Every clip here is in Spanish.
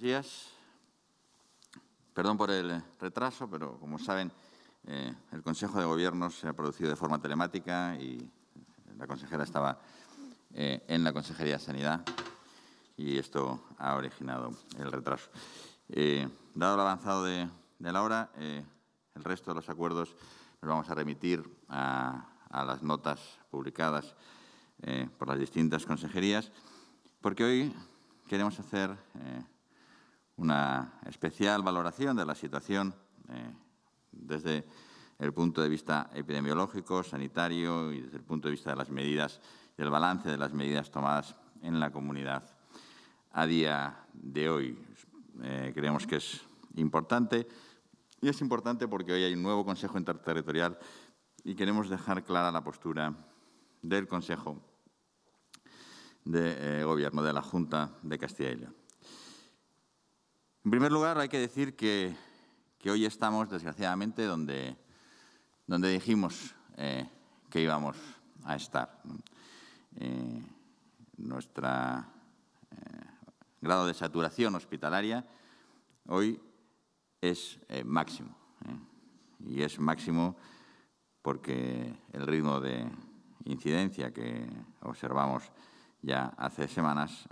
días. Perdón por el eh, retraso, pero como saben, eh, el Consejo de Gobierno se ha producido de forma telemática y eh, la consejera estaba en la Consejería de Sanidad y esto ha originado el retraso. dado el avanzado de, la hora, el resto de los acuerdos los vamos a remitir a, a las notas publicadas por las distintas consejerías, porque hoy queremos hacer una especial valoración de la situación eh, desde el punto de vista epidemiológico, sanitario y desde el punto de vista de las medidas y balance de las medidas tomadas en la comunidad a día de hoy. Eh, creemos que es importante y es importante porque hoy hay un nuevo Consejo Interterritorial y queremos dejar clara la postura del Consejo de eh, Gobierno de la Junta de Castilla y León. En primer lugar, hay que decir que, hoy estamos, desgraciadamente, donde, donde dijimos eh, que íbamos a estar. Eh, nuestra eh, grado de saturación hospitalaria hoy es eh, máximo. y es máximo porque el ritmo de incidencia que observamos ya hace semanas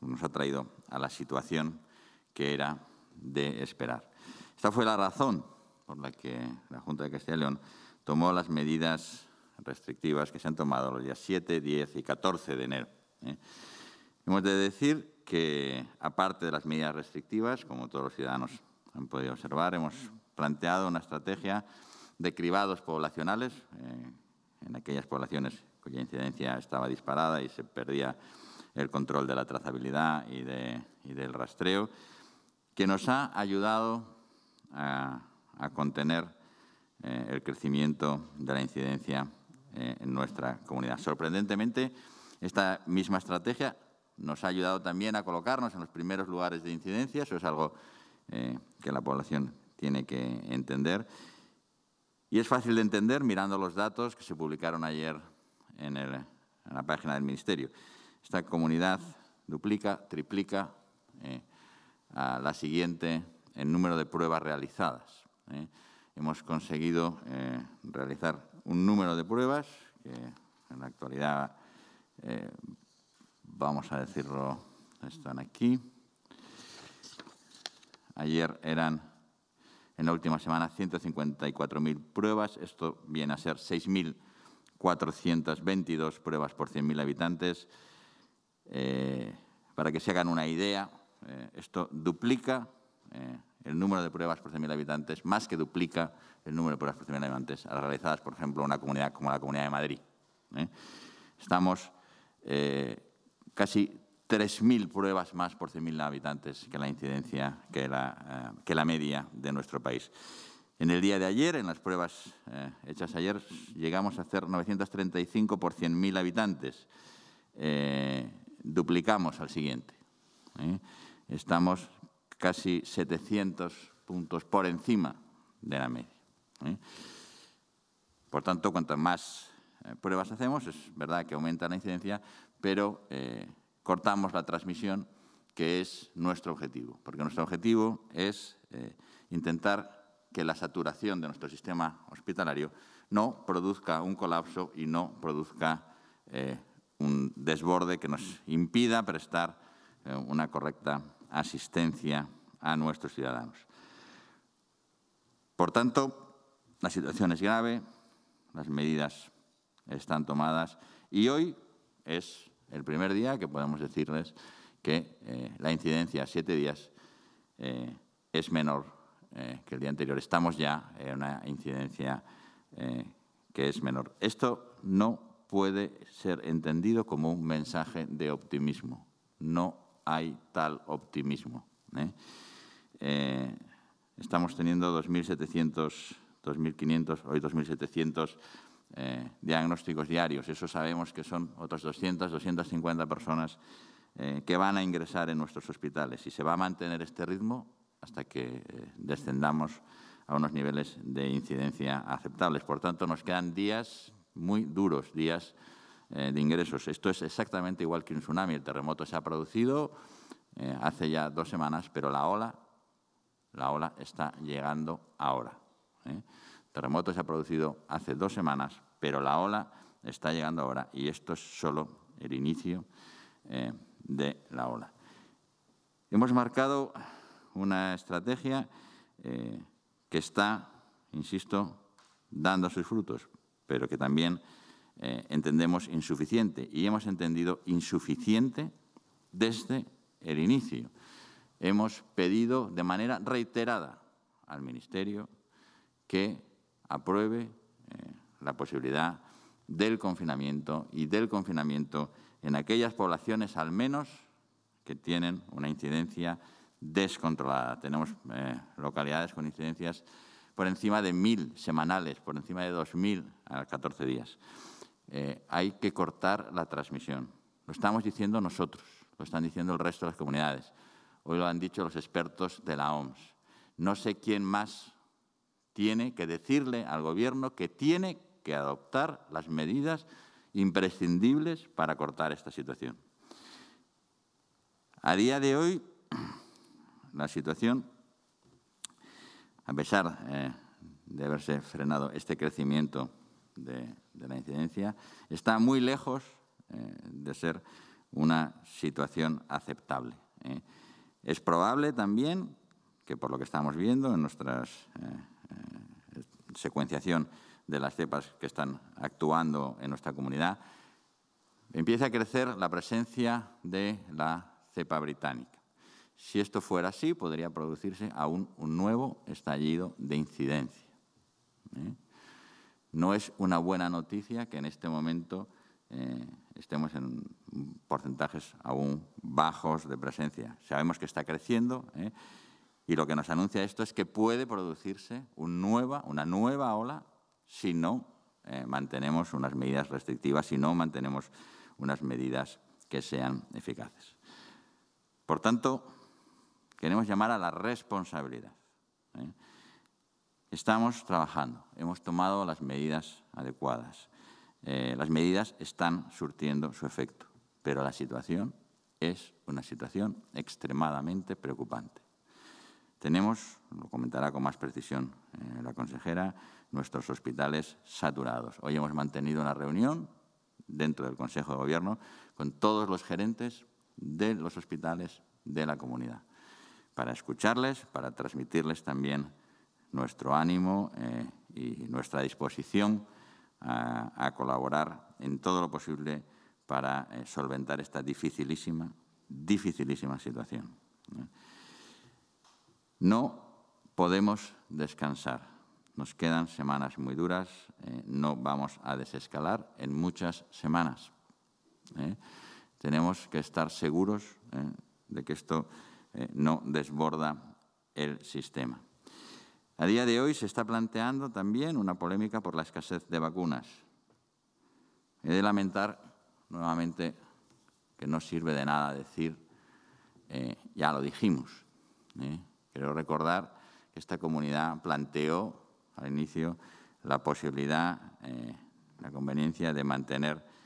nos ha traído a la situación que era de esperar. Esta fue la razón por la que la Junta de Castilla y León tomó las medidas restrictivas que se han tomado los días 7, 10 y 14 de enero. ¿eh? Hemos de decir que, aparte de las medidas restrictivas, como todos los ciudadanos han podido observar, hemos planteado una estrategia de cribados poblacionales eh, en aquellas poblaciones cuya incidencia estaba disparada y se perdía el control de la trazabilidad y, y del rastreo que nos ha ayudado a, contener eh, el crecimiento de la incidencia eh, en nuestra comunidad. Sorprendentemente, esta misma estrategia nos ha ayudado también a colocarnos en los primeros lugares de incidencia, eso es algo eh, que la población tiene que entender. Y es fácil de entender mirando los datos que se publicaron ayer en, la página del Ministerio. Esta comunidad duplica, triplica a la siguiente el número de pruebas realizadas. ¿eh? Hemos conseguido eh, realizar un número de pruebas que en la actualidad, eh, vamos a decirlo, están aquí. Ayer eran, en la última semana, 154.000 pruebas. Esto viene a ser 6.422 pruebas por 100.000 habitantes. para que se hagan una idea, eh, esto duplica eh, el número de pruebas por 100.000 habitantes, más que duplica el número de pruebas por 100.000 habitantes realizadas, por ejemplo, en una comunidad como la Comunidad de Madrid. ¿eh? Estamos casi 3.000 pruebas más por 100.000 habitantes que la incidencia, que la, que la media de nuestro país. En el día de ayer, en las pruebas hechas ayer, llegamos a hacer 935 por 100.000 habitantes. duplicamos al siguiente estamos casi 700 puntos por encima de la media. ¿eh? Por tanto, cuanto más eh, pruebas hacemos, es verdad que aumenta la incidencia, pero eh, cortamos la transmisión, que es nuestro objetivo, porque nuestro objetivo es intentar que la saturación de nuestro sistema hospitalario no produzca un colapso y no produzca un desborde que nos impida prestar una correcta asistencia a nuestros ciudadanos. Por tanto, la situación es grave, las medidas están tomadas y hoy es el primer día que podemos decirles que eh, la incidencia a siete días eh, es menor eh, que el día anterior. Estamos ya en una incidencia que es menor. Esto no puede ser entendido como un mensaje de optimismo. No hay tal optimismo. ¿eh? Eh, estamos teniendo 2.700, 2.500, hoy 2.700 eh, diagnósticos diarios. Eso sabemos que son otras 200, 250 personas eh, que van a ingresar en nuestros hospitales. Y se va a mantener este ritmo hasta que eh, descendamos a unos niveles de incidencia aceptables. Por tanto, nos quedan días muy duros, días eh, de ingresos. Esto es exactamente igual que un tsunami. El terremoto se ha producido eh, hace ya dos semanas, pero la ola, la ola está llegando ahora. El eh. terremoto se ha producido hace dos semanas, pero la ola está llegando ahora y esto es solo el inicio de la ola. Hemos marcado una estrategia que está, insisto, dando sus frutos, pero que también eh, entendemos insuficiente y hemos entendido insuficiente desde el inicio. Hemos pedido de manera reiterada al Ministerio que apruebe eh, la posibilidad del confinamiento y del confinamiento en aquellas poblaciones al menos que tienen una incidencia descontrolada. Tenemos eh, localidades con incidencias por encima de mil semanales, por encima de 2.000 a 14 días. Eh, hay que cortar la transmisión. Lo estamos diciendo nosotros, lo están diciendo el resto de las comunidades, hoy lo han dicho los expertos de la OMS. No sé quién más tiene que decirle al gobierno que tiene que adoptar las medidas imprescindibles para cortar esta situación. A día de hoy, la situación, a pesar eh, de haberse frenado este crecimiento de, la incidencia, está muy lejos eh, de ser una situación aceptable. ¿eh? Es probable también que, por lo que estamos viendo en nuestra eh, secuenciación de las cepas que están actuando en nuestra comunidad, empiece a crecer la presencia de la cepa británica. Si esto fuera así, podría producirse aún un nuevo estallido de incidencia. No es una buena noticia que en este momento eh, estemos en porcentajes aún bajos de presencia. Sabemos que está creciendo eh, y lo que nos anuncia esto es que puede producirse una nueva ola si no eh, mantenemos unas medidas restrictivas, si no mantenemos unas medidas que sean eficaces. Por tanto, queremos llamar a la responsabilidad. Estamos trabajando, hemos tomado las medidas adecuadas. Eh, las medidas están surtiendo su efecto, pero la situación es una situación extremadamente preocupante. Tenemos, lo comentará con más precisión eh, la consejera, nuestros hospitales saturados. Hoy hemos mantenido una reunión dentro del Consejo de Gobierno con todos los gerentes de los hospitales de la comunidad para escucharles, para transmitirles también nuestro ánimo eh, y nuestra disposición a, colaborar en todo lo posible para eh, solventar esta dificilísima, dificilísima situación. No podemos descansar. Nos quedan semanas muy duras, eh, no vamos a desescalar en muchas semanas. Tenemos que estar seguros de que esto no desborda el sistema. A día de hoy se está planteando también una polémica por la escasez de vacunas. He de lamentar nuevamente que no sirve de nada decir, eh, ya lo dijimos. Eh. Quiero recordar que esta comunidad planteó al inicio la posibilidad, eh, la conveniencia de mantener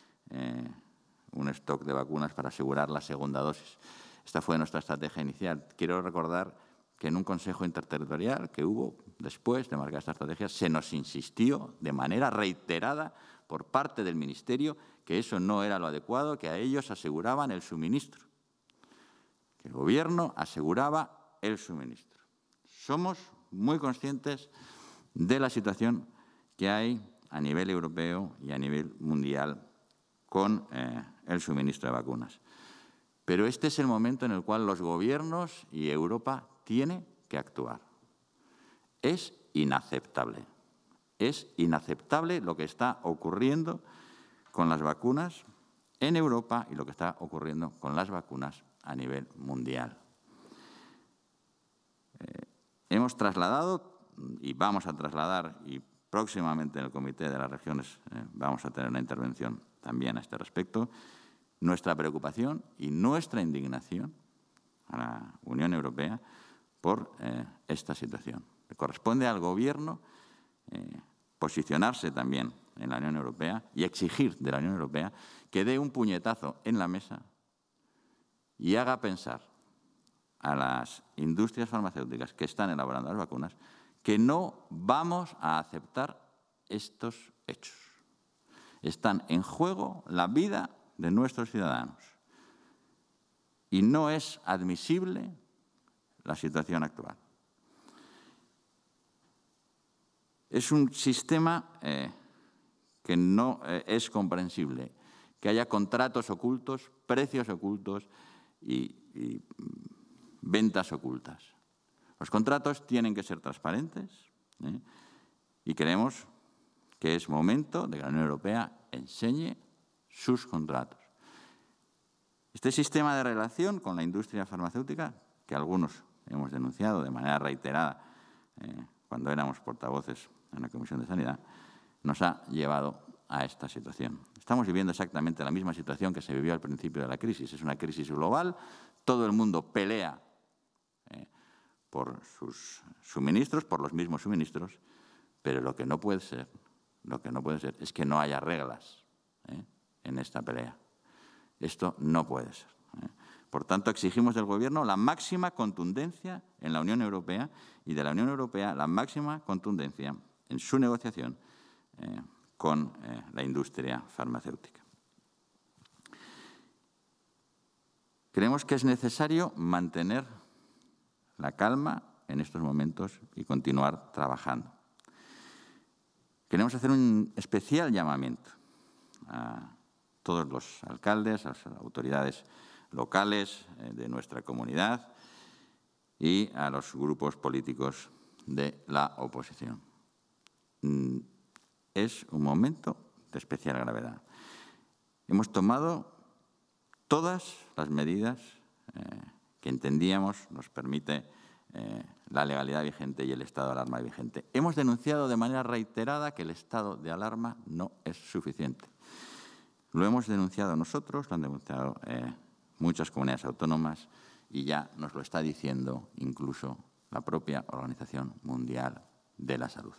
un stock de vacunas para asegurar la segunda dosis. Esta fue nuestra estrategia inicial. Quiero recordar que en un Consejo Interterritorial que hubo después de marcar esta estrategia, se nos insistió de manera reiterada por parte del Ministerio que eso no era lo adecuado, que a ellos aseguraban el suministro, que el Gobierno aseguraba el suministro. Somos muy conscientes de la situación que hay a nivel europeo y a nivel mundial con eh, el suministro de vacunas. Pero este es el momento en el cual los gobiernos y Europa tiene que actuar. Es inaceptable. Es inaceptable lo que está ocurriendo con las vacunas en Europa y lo que está ocurriendo con las vacunas a nivel mundial. Eh, hemos trasladado y vamos a trasladar, y próximamente en el Comité de las Regiones eh, vamos a tener una intervención también a este respecto, nuestra preocupación y nuestra indignación a la Unión Europea por eh, esta situación. Le corresponde al Gobierno eh, posicionarse también en la Unión Europea y exigir de la Unión Europea que dé un puñetazo en la mesa y haga pensar a las industrias farmacéuticas que están elaborando las vacunas que no vamos a aceptar estos hechos. Están en juego la vida de nuestros ciudadanos. Y no es admisible la situación actual. Es un sistema eh, que no eh, es comprensible, que haya contratos ocultos, precios ocultos y, ventas ocultas. Los contratos tienen que ser transparentes ¿eh? y creemos que es momento de que la Unión Europea enseñe sus contratos. Este sistema de relación con la industria farmacéutica, que algunos hemos denunciado de manera reiterada eh, cuando éramos portavoces en la Comisión de Sanidad, nos ha llevado a esta situación. Estamos viviendo exactamente la misma situación que se vivió al principio de la crisis. Es una crisis global, todo el mundo pelea eh, por sus suministros, por los mismos suministros, pero lo que no puede ser, lo que no puede ser es que no haya reglas eh, en esta pelea. Esto no puede ser. Por tanto, exigimos del Gobierno la máxima contundencia en la Unión Europea y de la Unión Europea la máxima contundencia en su negociación eh, con eh, la industria farmacéutica. Creemos que es necesario mantener la calma en estos momentos y continuar trabajando. Queremos hacer un especial llamamiento a todos los alcaldes, a las autoridades locales eh, de nuestra comunidad y a los grupos políticos de la oposición. Mm, es un momento de especial gravedad. Hemos tomado todas las medidas eh, que entendíamos nos permite eh, la legalidad vigente y el estado de alarma vigente. Hemos denunciado de manera reiterada que el estado de alarma no es suficiente. Lo hemos denunciado nosotros, lo han denunciado muchas comunidades autónomas y ya nos lo está diciendo incluso la propia Organización Mundial de la Salud.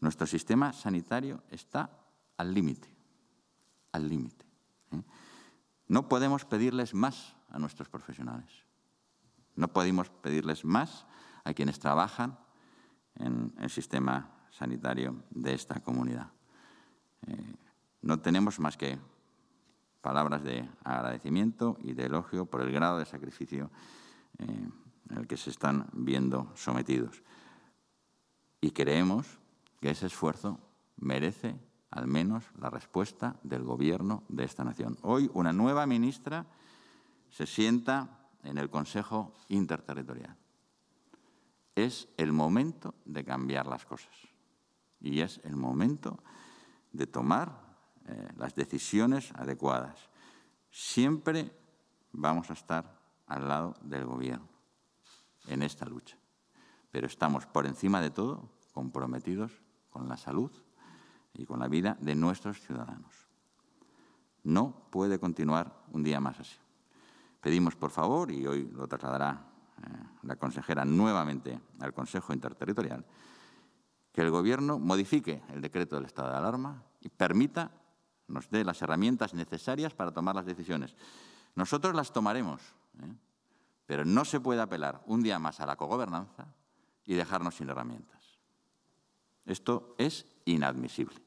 Nuestro sistema sanitario está al límite, al límite. ¿eh? No podemos pedirles más a nuestros profesionales. No podemos pedirles más a quienes trabajan en el sistema sanitario de esta comunidad. Eh, no tenemos más que palabras de agradecimiento y de elogio por el grado de sacrificio eh, al que se están viendo sometidos. Y creemos que ese esfuerzo merece al menos la respuesta del gobierno de esta nación. Hoy una nueva ministra se sienta en el Consejo Interterritorial. Es el momento de cambiar las cosas y es el momento de tomar eh, las decisiones adecuadas. Siempre vamos a estar al lado del Gobierno en esta lucha, pero estamos por encima de todo comprometidos con la salud y con la vida de nuestros ciudadanos. No puede continuar un día más así. Pedimos, por favor, y hoy lo trasladará eh, la consejera nuevamente al Consejo Interterritorial, que el Gobierno modifique el decreto del estado de alarma y permita nos dé las herramientas necesarias para tomar las decisiones. Nosotros las tomaremos, ¿eh? pero no se puede apelar un día más a la cogobernanza y dejarnos sin herramientas. Esto es inadmisible.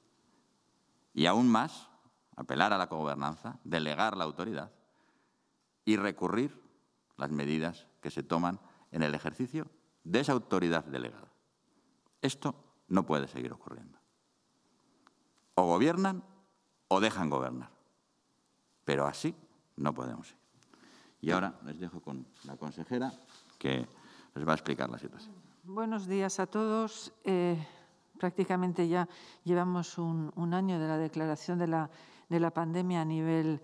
Y aún más, apelar a la cogobernanza, delegar la autoridad y recurrir las medidas que se toman en el ejercicio de esa autoridad delegada. Esto no puede seguir ocurriendo. O gobiernan o dejan gobernar. Pero así no podemos ir. Y ahora les dejo con la consejera que les va a explicar la situación. Buenos días a todos. Eh, prácticamente ya llevamos un, año de la declaración de la, de la pandemia a nivel,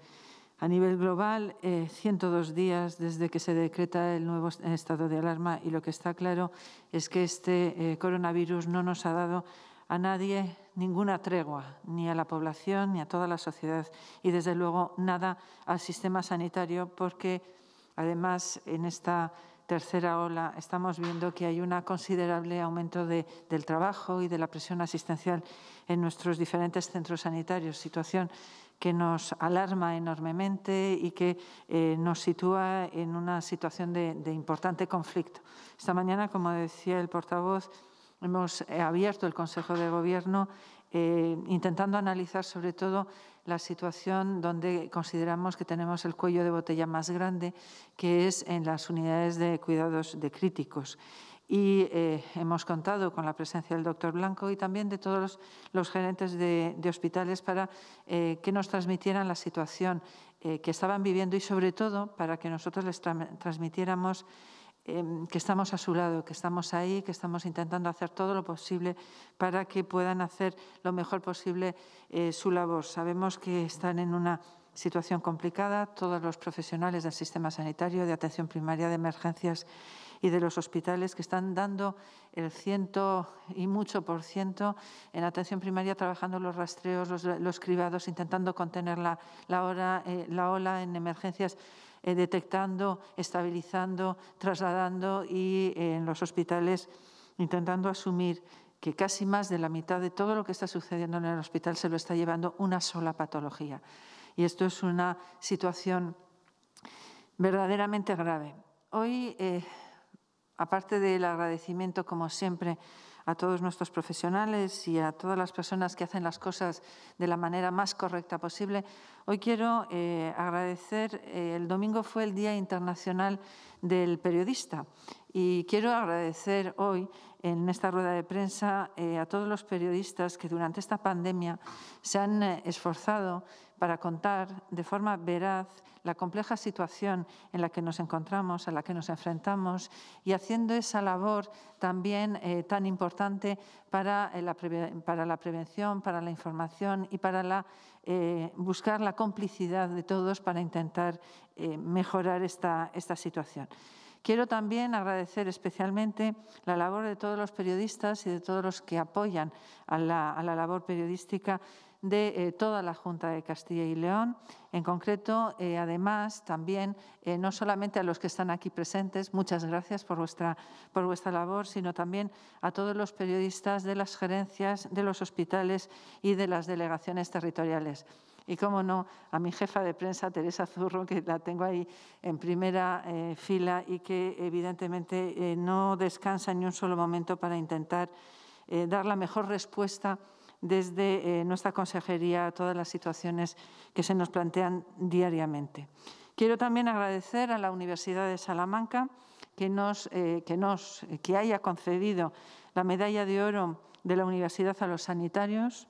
a nivel global, 102 eh, días desde que se decreta el nuevo estado de alarma y lo que está claro es que este eh, coronavirus no nos ha dado a nadie ninguna tregua, ni a la población, ni a toda la sociedad, y desde luego nada al sistema sanitario, porque además en esta tercera ola estamos viendo que hay un considerable aumento del trabajo y de la presión asistencial en nuestros diferentes centros sanitarios, situación que nos alarma enormemente y que eh, nos sitúa en una situación de importante conflicto. Esta mañana, como decía el portavoz, Hemos eh, abierto el Consejo de Gobierno eh, intentando analizar sobre todo la situación donde consideramos que tenemos el cuello de botella más grande, que es en las unidades de cuidados de críticos. Y eh, hemos contado con la presencia del doctor Blanco y también de todos los, gerentes de, hospitales para que nos transmitieran la situación que estaban viviendo y, sobre todo, para que nosotros les transmitiéramos Em, que estamos a su lado, que estamos ahí, que estamos intentando hacer todo lo posible para que puedan hacer lo mejor posible eh, su labor. Sabemos que están en una situación complicada, todos los profesionales del sistema sanitario, de atención primaria, de emergencias y de los hospitales que están dando el ciento y mucho por ciento en atención primaria, trabajando los rastreos, los, cribados, intentando contener la eh, ola en emergencias. Eh, detectando, estabilizando, trasladando y eh, en los hospitales intentando asumir que casi más de la mitad de todo lo que está sucediendo en el hospital se lo está llevando una sola patología. Y esto es una situación verdaderamente grave. Hoy, eh, aparte del agradecimiento, como siempre, a todos nuestros profesionales y a todas las personas que hacen las cosas de la manera más correcta posible, Hoy quiero eh, agradecer, eh, el domingo fue el Día Internacional del Periodista y quiero agradecer hoy en esta rueda de prensa eh, a todos los periodistas que durante esta pandemia se han esforzado para contar de forma veraz la compleja situación en la que nos encontramos, a la que nos enfrentamos y haciendo esa labor también tan importante para, la para la prevención, para la información y para la eh, buscar la complicidad de todos para intentar eh, mejorar esta, situación. Quiero también agradecer especialmente la labor de todos los periodistas y de todos los que apoyan a la labor periodística de eh, toda la Junta de Castilla y León. En concreto, eh, además, también, eh, no solamente a los que están aquí presentes, muchas gracias por vuestra, por vuestra labor, sino también a todos los periodistas de las gerencias, de los hospitales y de las delegaciones territoriales y, cómo no, a mi jefa de prensa, Teresa Zurro, que la tengo ahí en primera fila y que, evidentemente, no descansa ni un solo momento para intentar dar la mejor respuesta desde eh, nuestra consejería todas las situaciones que se nos plantean diariamente. Quiero también agradecer a la Universidad de Salamanca que eh, eh, haya concedido la medalla de oro de la universidad a los sanitarios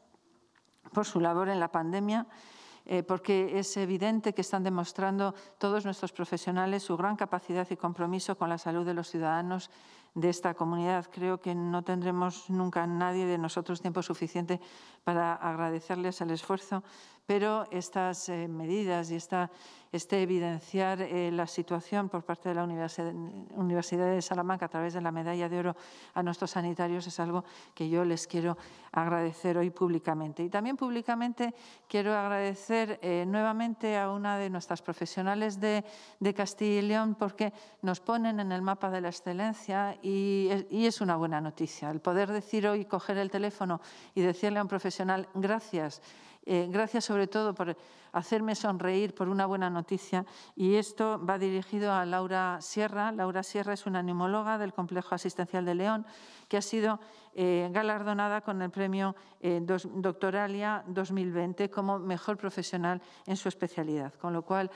por su labor en la pandemia porque es evidente que están demostrando todos nuestros profesionales su gran capacidad y compromiso con la salud de los ciudadanos de esta comunidad. Creo que no tendremos nunca nadie de nosotros tiempo suficiente para agradecerles el esfuerzo, pero estas eh, medidas y esta, este evidenciar eh, la situación por parte de la Universidad, de Salamanca a través de la medalla de oro a nuestros sanitarios es algo que yo les quiero agradecer hoy públicamente. Y también públicamente quiero agradecer eh, nuevamente a una de nuestras profesionales de, de, Castilla y León porque nos ponen en el mapa de la excelencia y es, y es una buena noticia. El poder decir hoy, coger el teléfono y decirle a un profesional gracias. Eh, gracias sobre todo por hacerme sonreír por una buena noticia. Y esto va dirigido a Laura Sierra. Laura Sierra es una neumóloga del Complejo Asistencial de León que ha sido eh, galardonada con el premio eh, Doctoralia 2020 como mejor profesional en su especialidad. Con lo cual,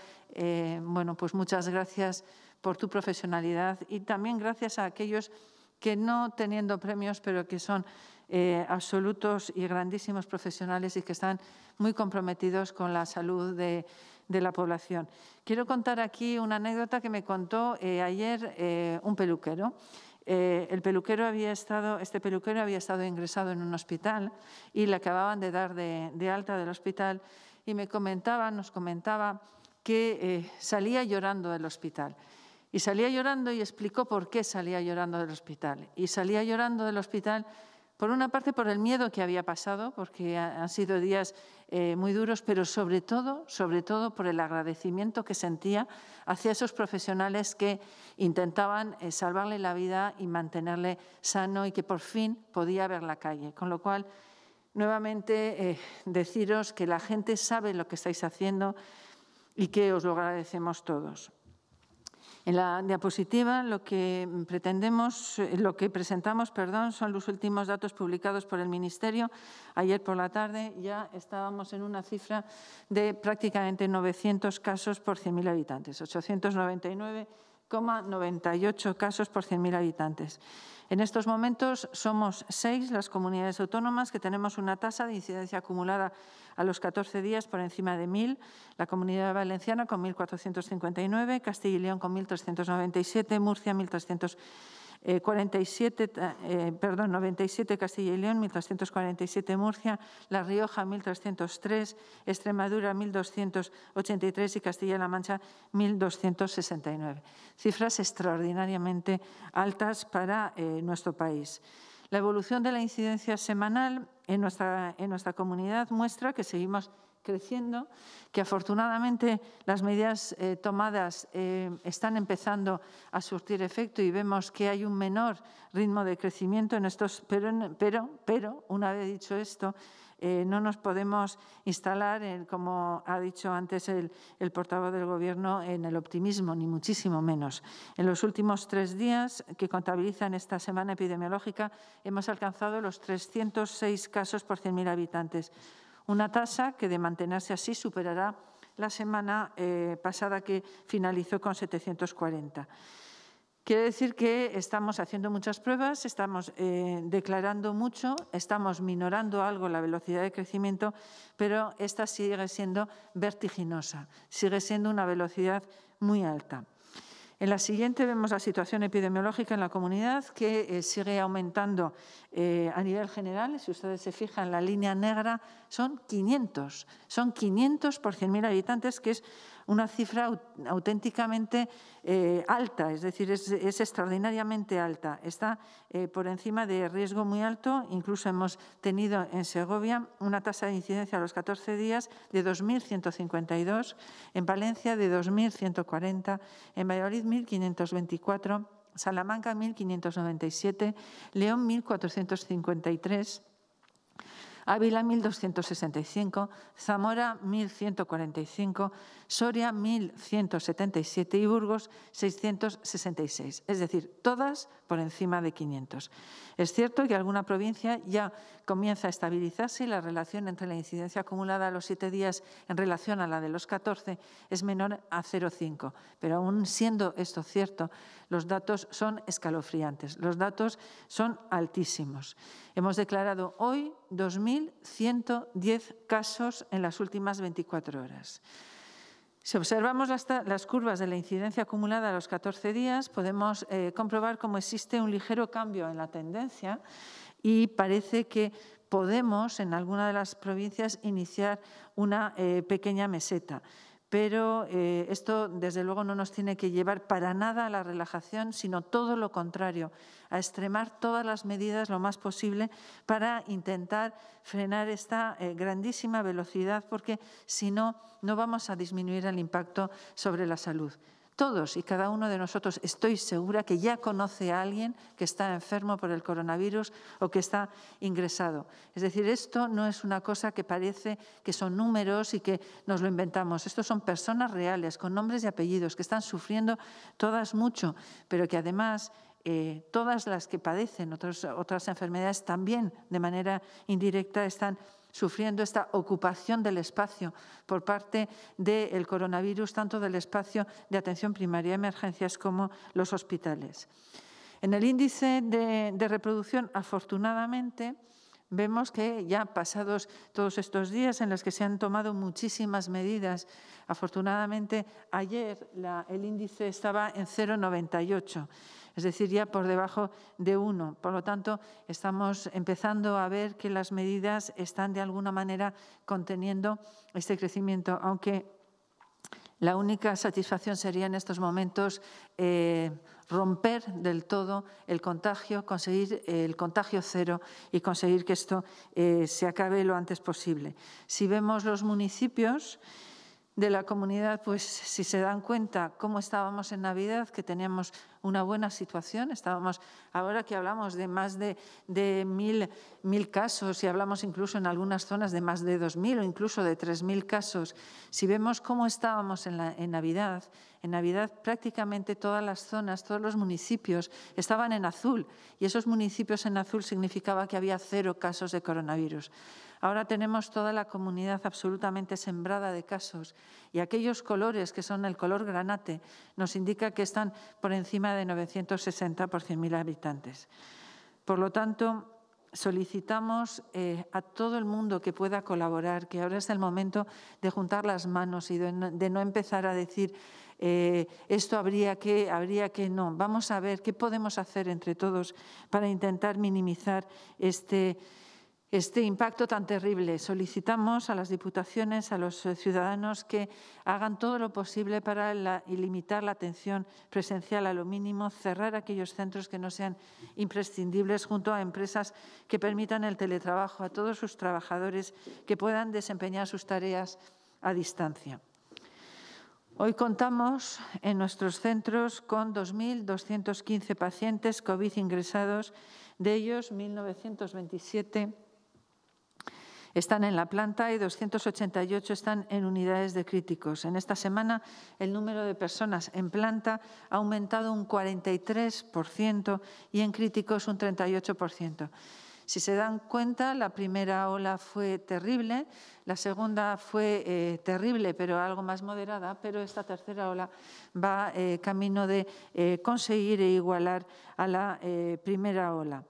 bueno, pues muchas gracias por tu profesionalidad y también gracias a aquellos que no teniendo premios, pero que son eh, absolutos y grandísimos profesionales y que están muy comprometidos con la salud de, la población. Quiero contar aquí una anécdota que me contó eh, ayer eh, un peluquero. el peluquero había estado, este peluquero había estado ingresado en un hospital y le acababan de dar de, de alta del hospital y me comentaba, nos comentaba que salía llorando del hospital. Y salía llorando y explicó por qué salía llorando del hospital. Y salía llorando del hospital por una parte, por el miedo que había pasado, porque han sido días eh, muy duros, pero sobre todo, sobre todo por el agradecimiento que sentía hacia esos profesionales que intentaban eh, salvarle la vida y mantenerle sano y que por fin podía ver la calle. Con lo cual, nuevamente, eh, deciros que la gente sabe lo que estáis haciendo y que os lo agradecemos todos. En la diapositiva lo que pretendemos, eh, lo que presentamos, perdón, son los últimos datos publicados por el Ministerio. Ayer por la tarde ya estábamos en una cifra de prácticamente 900 casos por 100.000 habitantes, 899 98 casos por 100.000 habitantes. En estos momentos somos seis las comunidades autónomas que tenemos una tasa de incidencia acumulada a los 14 días por encima de 1.000, la Comunidad Valenciana con 1.459, Castilla y León con 1.397, Murcia 1.300. 47, eh, eh, perdón, 97 Castilla y León, 1.347 Murcia, La Rioja 1.303, Extremadura 1.283 y Castilla-La Mancha 1.269. Cifras extraordinariamente altas para eh, nuestro país. La evolución de la incidencia semanal en nuestra, en nuestra comunidad muestra que seguimos creciendo, que afortunadamente las medidas eh, tomadas eh, están empezando a surtir efecto y vemos que hay un menor ritmo de crecimiento en estos, pero, pero, pero una vez dicho esto, eh, no nos podemos instalar, como ha dicho antes el, el, portavoz del Gobierno, en el optimismo, ni muchísimo menos. En los últimos tres días que contabilizan esta semana epidemiológica, hemos alcanzado los 306 casos por 100.000 habitantes una tasa que, de mantenerse así, superará la semana eh, pasada que finalizó con 740. Quiere decir que estamos haciendo muchas pruebas, estamos eh, declarando mucho, estamos minorando algo la velocidad de crecimiento, pero esta sigue siendo vertiginosa, sigue siendo una velocidad muy alta. En la siguiente vemos la situación epidemiológica en la comunidad que eh, sigue aumentando eh, a nivel general. Si ustedes se fijan, la línea negra son 500, son 500 por 100.000 habitantes, que es una cifra auténticamente eh, alta, es decir, es, extraordinariamente alta. Está eh, por encima de riesgo muy alto, incluso hemos tenido en Segovia una tasa de incidencia a los 14 días de 2.152, en Valencia de 2.140, en Valladolid 1.524. Salamanca 1.597, León 1.453, Ávila 1.265, Zamora 1.145, Soria 1.177 y Burgos 666, es decir, todas por encima de 500. Es cierto que alguna provincia ya comienza a estabilizarse y la relación entre la incidencia acumulada a los siete días en relación a la de los 14 es menor a 0,5, pero aún siendo esto cierto, los datos son escalofriantes, los datos son altísimos. Hemos declarado hoy 2.110 casos en las últimas 24 horas. Si observamos las, las, curvas de la incidencia acumulada a los 14 días, podemos eh, comprobar cómo existe un ligero cambio en la tendencia y parece que podemos en alguna de las provincias iniciar una eh, pequeña meseta. Pero eh, esto, desde luego, no nos tiene que llevar para nada a la relajación, sino todo lo contrario, a extremar todas las medidas lo más posible para intentar frenar esta eh, grandísima velocidad, porque si no, no vamos a disminuir el impacto sobre la salud. Todos y cada uno de nosotros estoy segura que ya conoce a alguien que está enfermo por el coronavirus o que está ingresado. Es decir, esto no es una cosa que parece que son números y que nos lo inventamos. Estos son personas reales, con nombres y apellidos, que están sufriendo todas mucho, pero que además eh, todas las que padecen otras enfermedades también de manera indirecta están sufriendo esta ocupación del espacio por parte del coronavirus, tanto del espacio de atención primaria y emergencias como los hospitales. En el índice de, reproducción, afortunadamente, vemos que ya pasados todos estos días en los que se han tomado muchísimas medidas, afortunadamente ayer el índice estaba en 0,98 es decir, ya por debajo de uno. Por lo tanto, estamos empezando a ver que las medidas están de alguna manera conteniendo este crecimiento, aunque la única satisfacción sería en estos momentos eh, romper del todo el contagio, conseguir el contagio cero y conseguir que esto eh, se acabe lo antes posible. Si vemos los municipios de la comunidad, pues si se dan cuenta cómo estábamos en Navidad, que teníamos una buena situación. Estábamos, ahora que hablamos de más de, mil, mil, casos y hablamos incluso en algunas zonas de más de dos mil o incluso de tres mil casos, si vemos cómo estábamos en, la, en Navidad, en Navidad prácticamente todas las zonas, todos los municipios estaban en azul y esos municipios en azul significaba que había cero casos de coronavirus. Ahora tenemos toda la comunidad absolutamente sembrada de casos y aquellos colores que son el color granate nos indica que están por encima de 960 por 100.000 habitantes. Por lo tanto, solicitamos eh, a todo el mundo que pueda colaborar, que ahora es el momento de juntar las manos y de no, empezar a decir eh, esto habría que, habría que no. Vamos a ver qué podemos hacer entre todos para intentar minimizar este este impacto tan terrible. Solicitamos a las diputaciones, a los eh, ciudadanos que hagan todo lo posible para ilimitar limitar la atención presencial a lo mínimo, cerrar aquellos centros que no sean imprescindibles junto a empresas que permitan el teletrabajo a todos sus trabajadores que puedan desempeñar sus tareas a distancia. Hoy contamos en nuestros centros con 2.215 pacientes COVID ingresados, de ellos 1.927 están en la planta y 288 están en unidades de críticos. En esta semana, el número de personas en planta ha aumentado un 43% y en críticos un 38%. Si se dan cuenta, la primera ola fue terrible, la segunda fue eh, terrible, pero algo más moderada, pero esta tercera ola va eh, camino de eh, conseguir e igualar a la primera ola.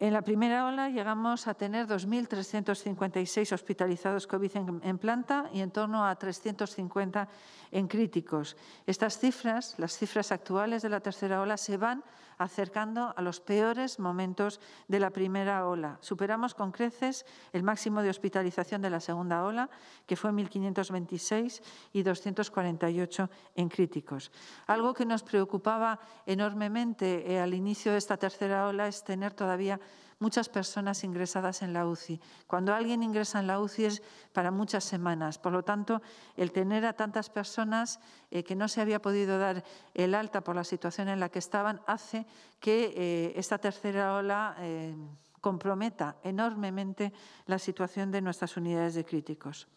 En la primera ola llegamos a tener 2.356 hospitalizados COVID en, planta y en torno a 350 en críticos. Estas cifras, las cifras actuales de la tercera ola, se van acercando a los peores momentos de la primera ola. Superamos con creces el máximo de hospitalización de la segunda ola, que fue 1.526 y 248 en críticos. Algo que nos preocupaba enormemente eh, al inicio de esta tercera ola es tener todavía muchas personas ingresadas en la UCI. Cuando alguien ingresa en la UCI es para muchas semanas. Por lo tanto, el tener a tantas personas eh, que no se había podido dar el alta por la situación en la que estaban hace que eh, esta tercera ola eh, comprometa enormemente la situación de nuestras unidades de críticos.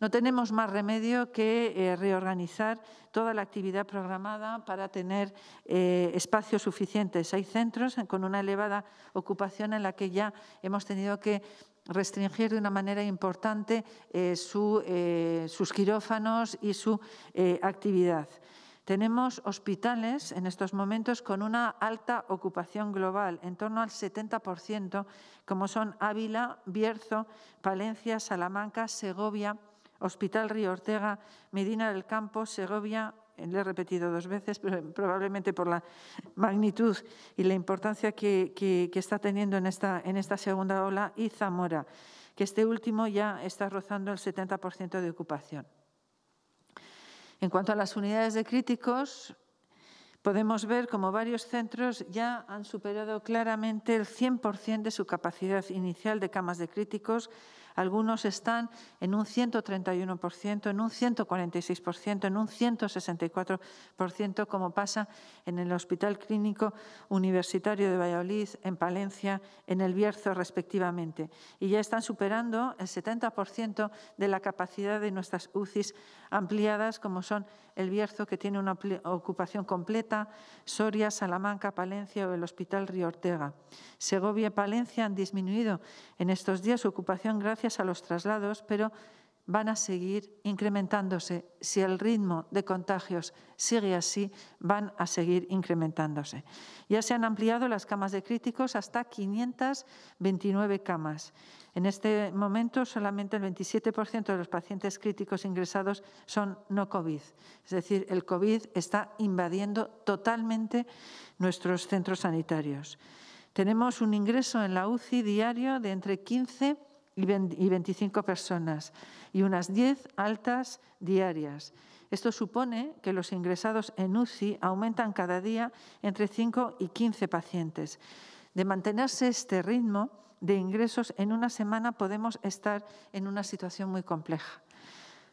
No tenemos más remedio que eh, reorganizar toda la actividad programada para tener eh, espacios suficientes. Hay centros con una elevada ocupación en la que ya hemos tenido que restringir de una manera importante eh, sus quirófanos y su actividad. Tenemos hospitales en estos momentos con una alta ocupación global, en torno al 70%, como son Ávila, Bierzo, Palencia, Salamanca, Segovia, Hospital Río Ortega, Medina del Campo, Segovia, le he repetido dos veces, probablemente por la magnitud y la importancia que, está teniendo en esta, en esta segunda ola, y Zamora, que este último ya está rozando el 70% de ocupación. En cuanto a las unidades de críticos, podemos ver como varios centros ya han superado claramente el 100% de su capacidad inicial de camas de críticos, algunos están en un 131%, en un 146%, en un 164%, como pasa en el Hospital Clínico Universitario de Valladolid, en Palencia, en El Bierzo, respectivamente. Y ya están superando el 70% de la capacidad de nuestras UCIs ampliadas, como son El Bierzo, que tiene una ocupación completa, Soria, Salamanca, Palencia o el Hospital Río Ortega. Segovia y Palencia han disminuido en estos días su ocupación gracias gracias a los traslados, pero van a seguir incrementándose. Si el ritmo de contagios sigue así, van a seguir incrementándose. Ya se han ampliado las camas de críticos hasta 529 camas. En este momento, solamente el 27% de los pacientes críticos ingresados son no COVID. Es decir, el COVID está invadiendo totalmente nuestros centros sanitarios. Tenemos un ingreso en la UCI diario de entre 15 y y 25 personas y unas 10 altas diarias. Esto supone que los ingresados en UCI aumentan cada día entre 5 y 15 pacientes. De mantenerse este ritmo de ingresos en una semana podemos estar en una situación muy compleja.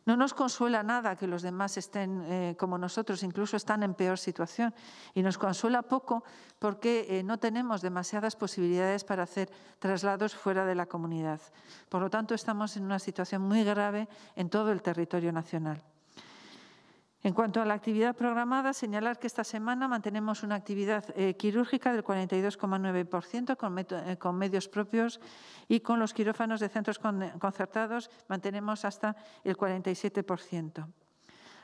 No nos consuela nada que los demás estén eh, como nosotros, incluso están en peor situación. Y nos consuela poco porque eh, no tenemos demasiadas posibilidades para hacer traslados fuera de la comunidad. Por lo tanto, estamos en una situación muy grave en todo el territorio nacional. En cuanto a la actividad programada, señalar que esta semana mantenemos una actividad eh, quirúrgica del 42,9% eh, con, medios propios y con los quirófanos de centros concertados mantenemos hasta el 47%.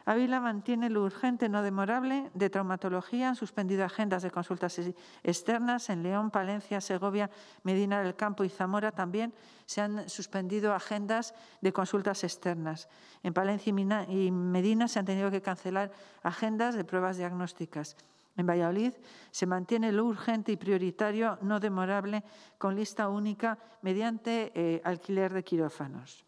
Ávila mantiene lo urgente no demorable de traumatología, han suspendido agendas de consultas externas en León, Palencia, Segovia, Medina del Campo y Zamora también se han suspendido agendas de consultas externas. En Palencia y Medina se han tenido que cancelar agendas de pruebas diagnósticas. En Valladolid se mantiene lo urgente y prioritario no demorable con lista única mediante eh, alquiler de quirófanos.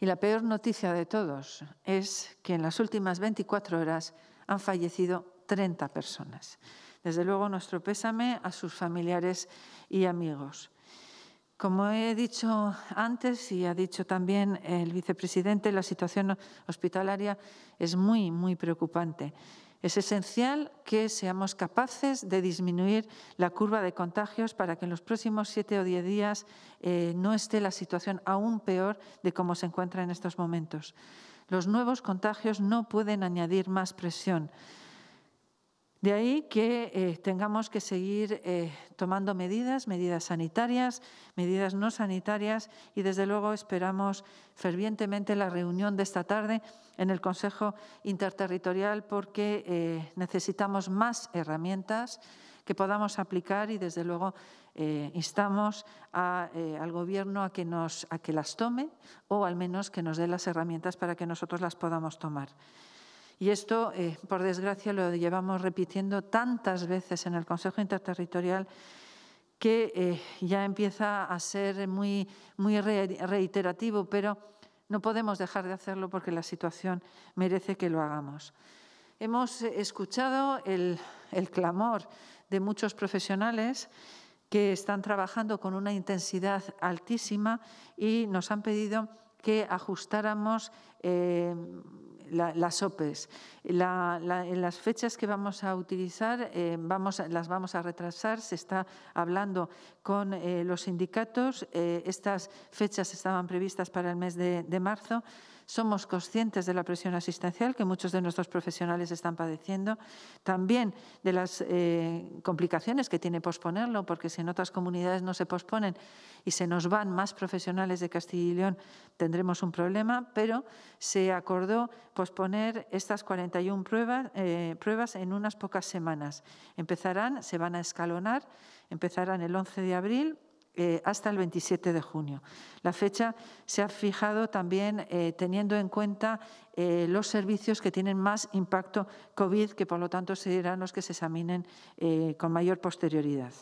Y la peor noticia de todos es que en las últimas 24 horas han fallecido 30 personas. Desde luego nuestro pésame a sus familiares y amigos. Como he dicho antes y ha dicho también el vicepresidente, la situación hospitalaria es muy, muy preocupante es esencial que seamos capaces de disminuir la curva de contagios para que en los próximos siete o diez días eh, no esté la situación aún peor de cómo se encuentra en estos momentos. Los nuevos contagios no pueden añadir más presión. De ahí que eh, tengamos que seguir eh, tomando medidas, medidas sanitarias, medidas no sanitarias y desde luego esperamos fervientemente la reunión de esta tarde en el Consejo Interterritorial porque eh, necesitamos más herramientas que podamos aplicar y desde luego instamos al Gobierno a que, nos, a que las tome o al menos que nos dé las herramientas para que nosotros las podamos tomar. Y esto, eh, por desgracia, lo llevamos repitiendo tantas veces en el Consejo Interterritorial que eh, ya empieza a ser muy, muy reiterativo, pero no podemos dejar de hacerlo porque la situación merece que lo hagamos. Hemos escuchado el, clamor de muchos profesionales que están trabajando con una intensidad altísima y nos han pedido que ajustáramos eh, las OPEs. en las fechas que vamos a utilizar eh, vamos, las vamos a retrasar. Se está hablando con eh, los sindicatos. Eh, estas fechas estaban previstas para el mes de marzo. Somos conscientes de la presión asistencial que muchos de nuestros profesionales están padeciendo, también de las eh, complicaciones que tiene posponerlo, porque si en otras comunidades no se posponen y se nos van más profesionales de Castilla y León, tendremos un problema, pero se acordó posponer estas 41 pruebas, eh, pruebas en unas pocas semanas. Empezarán, se van a escalonar, empezarán el 11 de abril eh, hasta el 27 de junio. La fecha se ha fijado también eh, teniendo en cuenta eh, los servicios que tienen más impacto COVID, que por lo tanto serán los que se examinen con mayor posterioridad.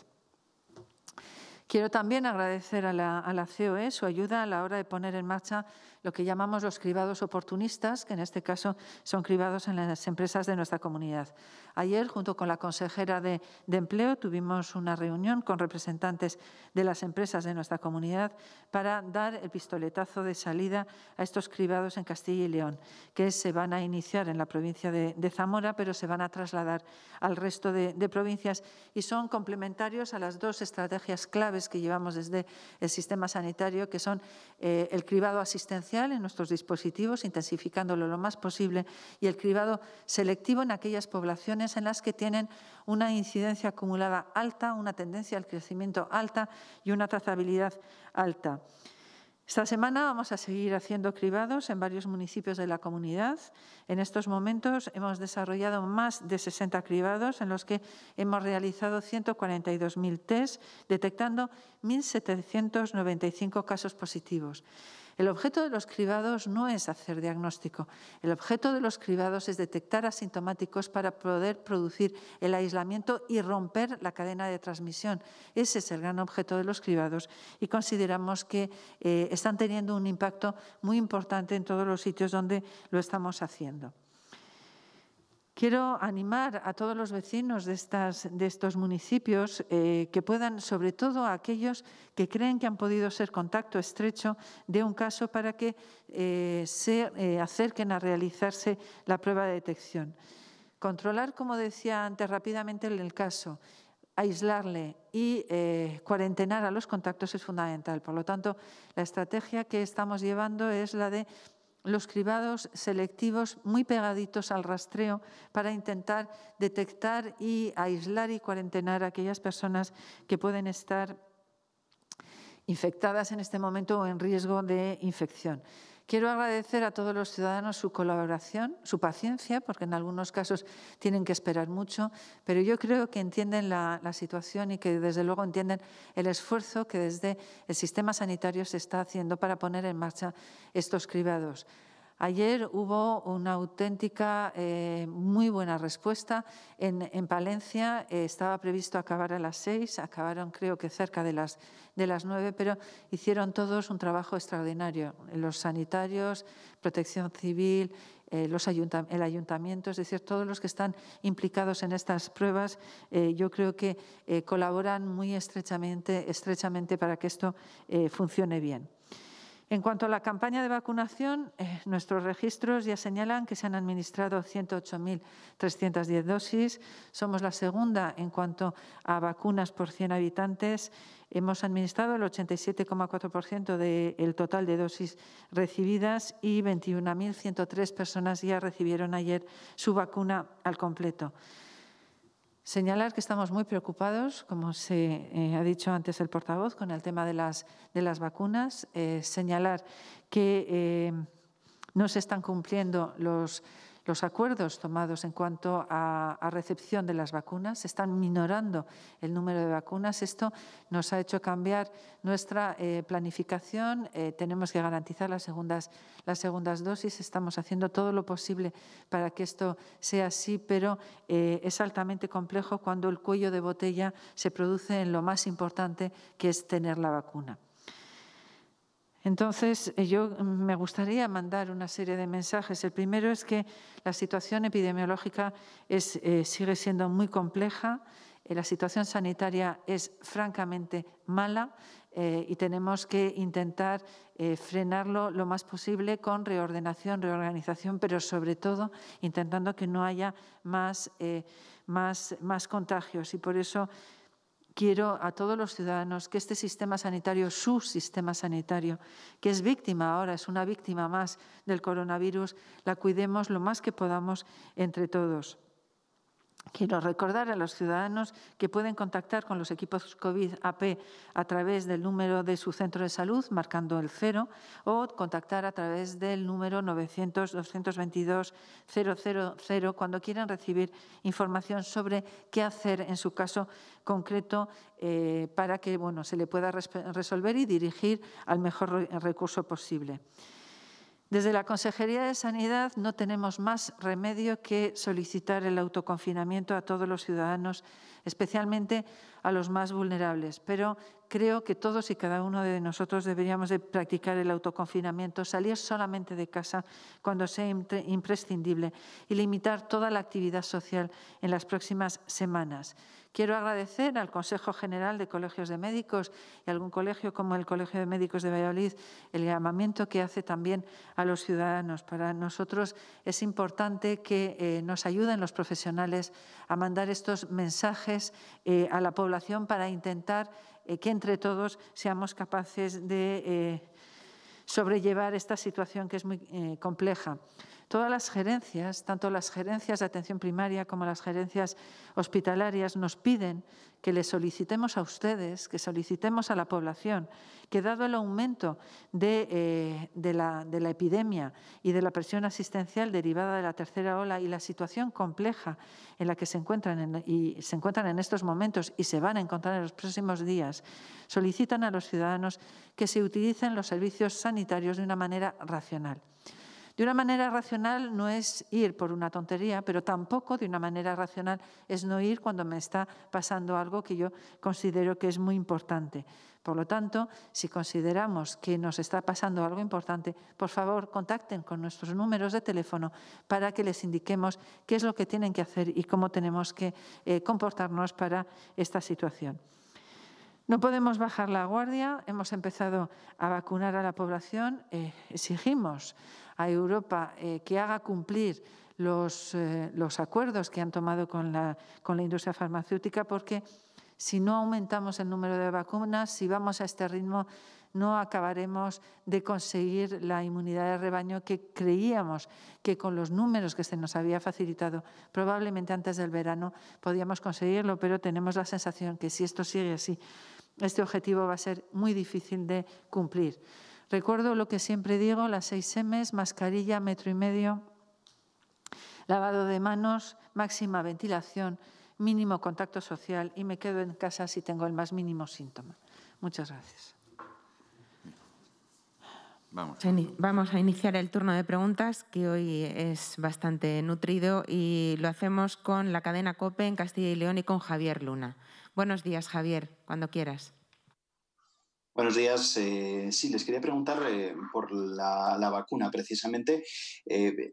Quiero también agradecer a la, a la, COE su ayuda a la hora de poner en marcha lo que llamamos los cribados oportunistas, que en este caso son cribados en las empresas de nuestra comunidad. Ayer, junto con la consejera de, Empleo, tuvimos una reunión con representantes de las empresas de nuestra comunidad para dar el pistoletazo de salida a estos cribados en Castilla y León, que se van a iniciar en la provincia de, Zamora, pero se van a trasladar al resto de, provincias y son complementarios a las dos estrategias claves que llevamos desde el sistema sanitario, que son eh, el cribado asistencial en nuestros dispositivos, intensificándolo lo más posible, y el cribado selectivo en aquellas poblaciones en las que tienen una incidencia acumulada alta, una tendencia al crecimiento alta y una trazabilidad alta. Esta semana vamos a seguir haciendo cribados en varios municipios de la comunidad. En estos momentos hemos desarrollado más de 60 cribados en los que hemos realizado 142.000 tests detectando 1.795 casos positivos. El objeto de los cribados no es hacer diagnóstico. El objeto de los cribados es detectar asintomáticos para poder producir el aislamiento y romper la cadena de transmisión. Ese es el gran objeto de los cribados y consideramos que eh, están teniendo un impacto muy importante en todos los sitios donde lo estamos haciendo. Quiero animar a todos los vecinos de, estas, de estos municipios eh, que puedan, sobre todo a aquellos que creen que han podido ser contacto estrecho de un caso, para que eh, se eh, acerquen a realizarse la prueba de detección. Controlar, como decía antes rápidamente, el caso aislarle y eh, cuarentenar a los contactos es fundamental. Por lo tanto, la estrategia que estamos llevando es la de los cribados selectivos muy pegaditos al rastreo para intentar detectar y aislar y cuarentenar a aquellas personas que pueden estar infectadas en este momento o en riesgo de infección. Quiero agradecer a todos los ciudadanos su colaboración, su paciencia, porque en algunos casos tienen que esperar mucho, pero yo creo que entienden la, situación y que desde luego entienden el esfuerzo que desde el sistema sanitario se está haciendo para poner en marcha estos cribados. Ayer hubo una auténtica, eh, muy buena respuesta. En, en Palencia eh, estaba previsto acabar a las seis, acabaron creo que cerca de las, de las nueve, pero hicieron todos un trabajo extraordinario. Los sanitarios, protección civil, eh, los el ayuntamiento, es decir, todos los que están implicados en estas pruebas, yo creo que colaboran muy estrechamente para que esto funcione bien. En cuanto a la campaña de vacunación, eh, nuestros registros ya señalan que se han administrado 108.310 dosis. Somos la segunda en cuanto a vacunas por 100 habitantes. Hemos administrado el 87,4% del total de dosis recibidas y 21.103 personas ya recibieron ayer su vacuna al completo. Señalar que estamos muy preocupados, como se eh, ha dicho antes el portavoz, con el tema de las, de las vacunas. Eh, señalar que eh, no se están cumpliendo los los acuerdos tomados en cuanto a, recepción de las vacunas están minorando el número de vacunas. Esto nos ha hecho cambiar nuestra eh, planificación. Eh, tenemos que garantizar las segundas, las segundas dosis. Estamos haciendo todo lo posible para que esto sea así, pero eh, es altamente complejo cuando el cuello de botella se produce en lo más importante, que es tener la vacuna. Entonces, eh, yo mm, me gustaría mandar una serie de mensajes. El primero es que la situación epidemiológica eh, sigue siendo muy compleja, eh, la situación sanitaria es francamente mala y tenemos que intentar frenarlo lo más posible con reordenación, reorganización, pero sobre todo intentando que no haya más, más contagios. Y por eso quiero a todos los ciudadanos que este sistema sanitario, su sistema sanitario, que es víctima ahora, es una víctima más del coronavirus, la cuidemos lo más que podamos entre todos. Quiero recordar a los ciudadanos que pueden contactar con los equipos COVID AP a través del número de su centro de salud, marcando el cero, o contactar a través del número 900-222-000 cuando quieran recibir información sobre qué hacer en su caso concreto eh, para que bueno, se le pueda resolver y dirigir al mejor recurso posible. Desde la Consejería de Sanidad no tenemos más remedio que solicitar el autoconfinamiento a todos los ciudadanos, especialmente a los más vulnerables. Pero creo que todos y cada uno de nosotros deberíamos practicar el autoconfinamiento, salir solamente de casa cuando sea imprescindible y limitar toda la actividad social en las próximas semanas. Quiero agradecer al Consejo General de Colegios de Médicos y algún colegio como el Colegio de Médicos de Valladolid el llamamiento que hace también a los ciudadanos. Para nosotros es importante que eh, nos ayuden los profesionales a mandar estos mensajes eh, a la población para intentar eh, que entre todos seamos capaces de sobrellevar esta situación que es muy compleja. Todas las gerencias, tanto las gerencias de atención primaria como las gerencias hospitalarias, nos piden que les solicitemos a ustedes, que solicitemos a la población, que dado el aumento de, eh, la, epidemia y de la presión asistencial derivada de la tercera ola y la situación compleja en la que se encuentran y se encuentran en estos momentos y se van a encontrar en los próximos días, solicitan a los ciudadanos que se utilicen los servicios sanitarios de una manera racional. De una manera racional no es ir por una tontería, pero tampoco de una manera racional es no ir cuando me está pasando algo que yo considero que es muy importante. Por lo tanto, si consideramos que nos está pasando algo importante, por favor contacten con nuestros números de teléfono para que les indiquemos qué es lo que tienen que hacer y cómo tenemos que eh, comportarnos para esta situación. No podemos bajar la guardia, hemos empezado a vacunar a la población, eh, exigimos a Europa eh, que haga cumplir los, eh, los, acuerdos que han tomado con la, con la industria farmacéutica, porque si no aumentamos el número de vacunas, si vamos a este ritmo, no acabaremos de conseguir la inmunidad de rebaño que creíamos que con los números que se nos había facilitado, probablemente antes del verano podíamos conseguirlo, pero tenemos la sensación que si esto sigue así, este objetivo va a ser muy difícil de cumplir. Recuerdo lo que siempre digo, las seis m mascarilla, metro y medio, lavado de manos, máxima ventilación, mínimo contacto social y me quedo en casa si tengo el más mínimo síntoma. Muchas gracias. Vamos. Vamos a iniciar el turno de preguntas, que hoy es bastante nutrido, y lo hacemos con la cadena COPE en Castilla y León y con Javier Luna. Buenos días, Javier, cuando quieras. Buenos días. Eh, sí, les quería preguntar eh, por la, vacuna, precisamente. Eh,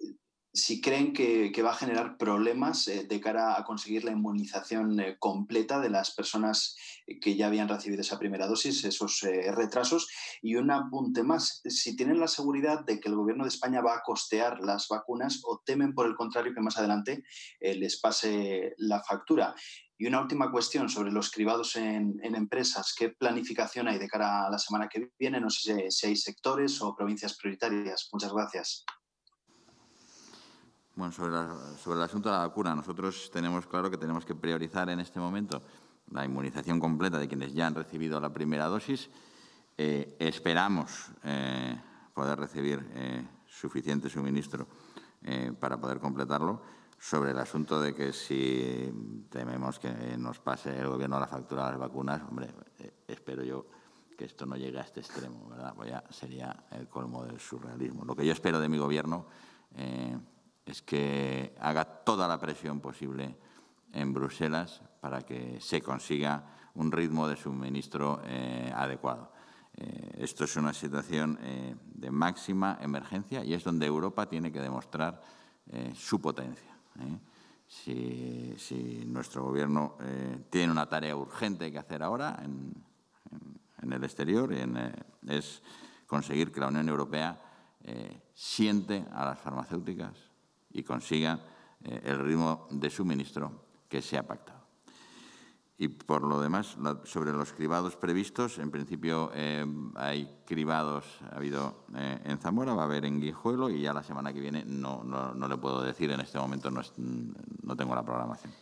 si creen que, va a generar problemas de cara a conseguir la inmunización completa de las personas que ya habían recibido esa primera dosis, esos retrasos. Y un apunte más, si tienen la seguridad de que el gobierno de España va a costear las vacunas o temen por el contrario que más adelante les pase la factura. Y una última cuestión sobre los cribados en, empresas. ¿Qué planificación hay de cara a la semana que viene? No sé si hay sectores o provincias prioritarias. Muchas gracias. Bueno, sobre, el asunto de la vacuna, nosotros tenemos claro que tenemos que priorizar en este momento la inmunización completa de quienes ya han recibido la primera dosis. Eh, esperamos eh, poder recibir eh, suficiente suministro para poder completarlo sobre el asunto de que si tememos que nos pase el gobierno la factura de las vacunas, hombre, eh, espero yo que esto no llegue a este extremo, ¿verdad? Pues sería el colmo del surrealismo. Lo que yo espero de mi gobierno eh, es que haga toda la presión posible en Bruselas para que se consiga un ritmo de suministro eh, adecuado. esto es una situación de máxima emergencia y es donde Europa tiene que demostrar su potencia. ¿eh? Si, nuestro gobierno eh, tiene una tarea urgente que hacer ahora en, el exterior, eh, es conseguir que la Unión Europea siente a las farmacéuticas y consiga el ritmo de suministro que se ha pactado. Y por lo demás, sobre los cribados previstos, en principio eh, hay cribados, ha habido eh, en Zamora, va a haber en Guijuelo y ya la semana que viene no, no, le puedo decir, en este momento no, no tengo la programación.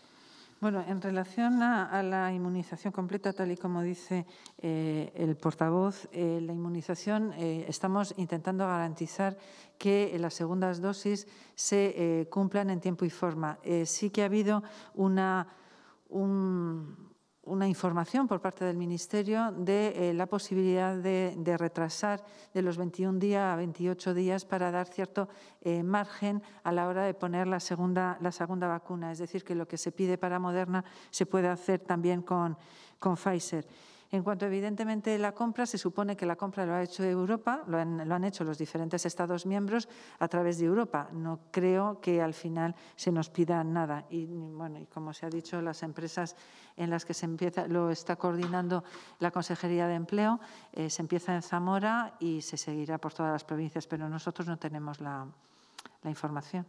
Bueno, en relación a, la inmunización completa, tal y como dice eh, el portavoz, la inmunización estamos intentando garantizar que las segundas dosis se cumplan en tiempo y forma. sí que ha habido una una información por parte del Ministerio de eh, la posibilidad de, retrasar de los 21 días a 28 días para dar cierto eh, margen a la hora de poner la segunda, vacuna. Es decir, que lo que se pide para Moderna se puede hacer también con Pfizer. En cuanto evidentemente la compra, se supone que la compra lo ha hecho Europa, lo han, hecho los diferentes Estados miembros a través de Europa. No creo que al final se nos pida nada. Y bueno, y como se ha dicho, las empresas en las que se empieza, lo está coordinando la Consejería de Empleo, eh, se empieza en Zamora y se seguirá por todas las provincias, pero nosotros no tenemos la, la información.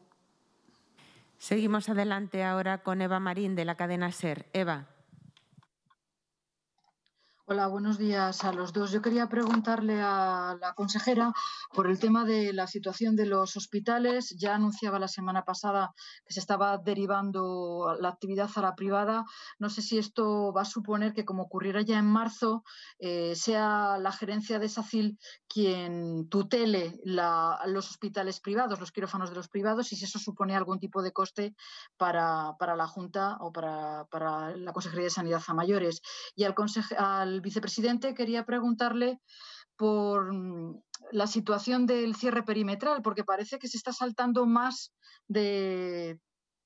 Seguimos adelante ahora con Eva Marín de la cadena SER. Eva. Hola, buenos días a los dos. Yo quería preguntarle a la consejera por el tema de la situación de los hospitales. Ya anunciaba la semana pasada que se estaba derivando la actividad a la privada. No sé si esto va a suponer que, como ocurrirá ya en marzo, eh, sea la gerencia de SACIL quien tutele los hospitales privados, los quirófanos de los privados, y si eso supone algún tipo de coste para, la Junta o para, la Consejería de Sanidad a mayores. Y al, conseje, al el vicepresidente quería preguntarle por mm, la situación del cierre perimetral, porque parece que se está saltando más de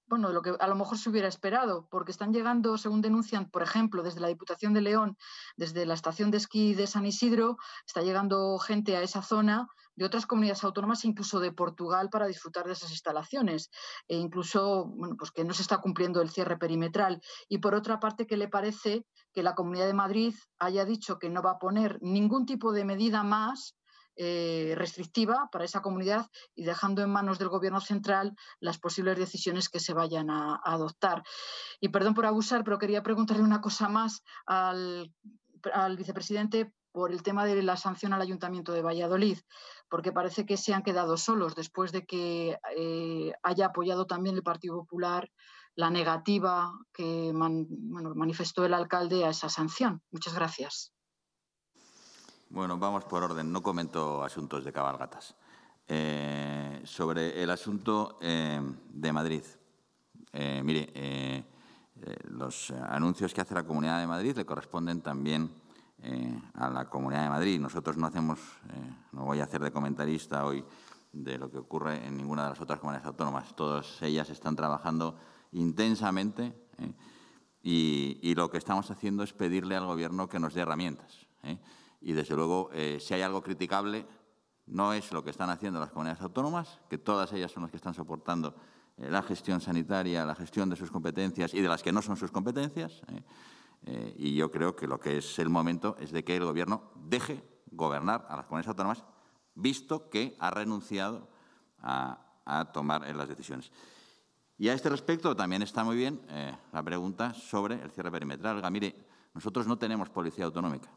bueno, de lo que a lo mejor se hubiera esperado, porque están llegando, según denuncian, por ejemplo, desde la Diputación de León, desde la estación de esquí de San Isidro, está llegando gente a esa zona de otras comunidades autónomas, incluso de Portugal, para disfrutar de esas instalaciones, e incluso, bueno, pues que no se está cumpliendo el cierre perimetral. Y por otra parte, que le parece que la Comunidad de Madrid haya dicho que no va a poner ningún tipo de medida más eh, restrictiva para esa comunidad y dejando en manos del gobierno central las posibles decisiones que se vayan a, adoptar. Y perdón por abusar, pero quería preguntarle una cosa más al, vicepresidente por el tema de la sanción al Ayuntamiento de Valladolid, porque parece que se han quedado solos después de que eh, haya apoyado también el Partido Popular la negativa que manifestó el alcalde a esa sanción. Muchas gracias. Bueno, vamos por orden. No comento asuntos de cabalgatas. Eh, sobre el asunto eh, de Madrid. Eh, mire, los anuncios que hace la Comunidad de Madrid le corresponden también a la Comunidad de Madrid. Nosotros no hacemos, no voy a hacer de comentarista hoy de lo que ocurre en ninguna de las otras comunidades autónomas. Todas ellas están trabajando intensamente y, lo que estamos haciendo es pedirle al Gobierno que nos dé herramientas y, desde luego, eh, si hay algo criticable, no es lo que están haciendo las comunidades autónomas, que todas ellas son las que están soportando eh, la gestión sanitaria, la gestión de sus competencias y de las que no son sus competencias. Eh, y yo creo que lo que es el momento es de que el Gobierno deje gobernar a las comunidades autónomas, visto que ha renunciado a, tomar las decisiones. Y a este respecto también está muy bien la pregunta sobre el cierre perimetral. mire, nosotros no tenemos policía autonómica.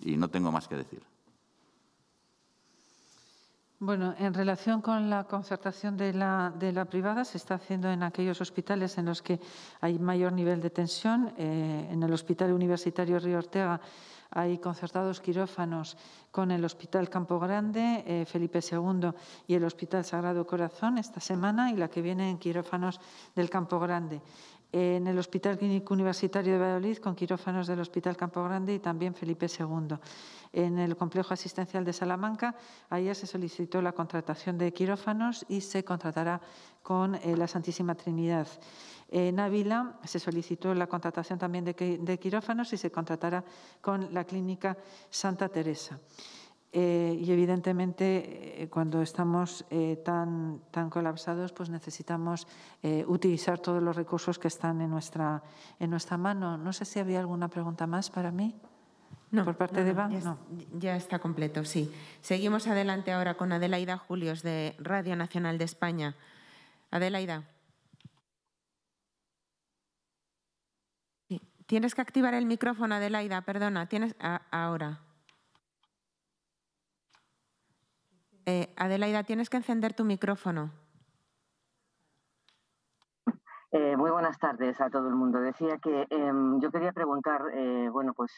Y no tengo más que decir. Bueno, en relación con la concertación de la, privada, se está haciendo en aquellos hospitales en los que hay mayor nivel de tensión. Eh, en el Hospital Universitario Río Ortega hay concertados quirófanos con el Hospital Campo Grande, eh, Felipe II y el Hospital Sagrado Corazón esta semana y la que viene en quirófanos del Campo Grande en el Hospital Clínico Universitario de Valladolid con quirófanos del Hospital Campo Grande y también Felipe II. En el Complejo Asistencial de Salamanca, ayer se solicitó la contratación de quirófanos y se contratará con eh, la Santísima Trinidad. En Ávila se solicitó la contratación también de quirófanos y se contratará con la Clínica Santa Teresa. Eh, y evidentemente eh, cuando estamos eh, tan, tan colapsados, pues necesitamos utilizar todos los recursos que están en nuestra, en nuestra mano. No sé si había alguna pregunta más para mí. No, por parte de Eva, ya, está completo, sí. Seguimos adelante ahora con Adelaida Julios de Radio Nacional de España. Adelaida. Tienes que activar el micrófono, Adelaida, perdona, tienes ahora. Eh, Adelaida, tienes que encender tu micrófono. Eh, muy buenas tardes a todo el mundo. Decía que em, yo quería preguntar, eh, bueno, pues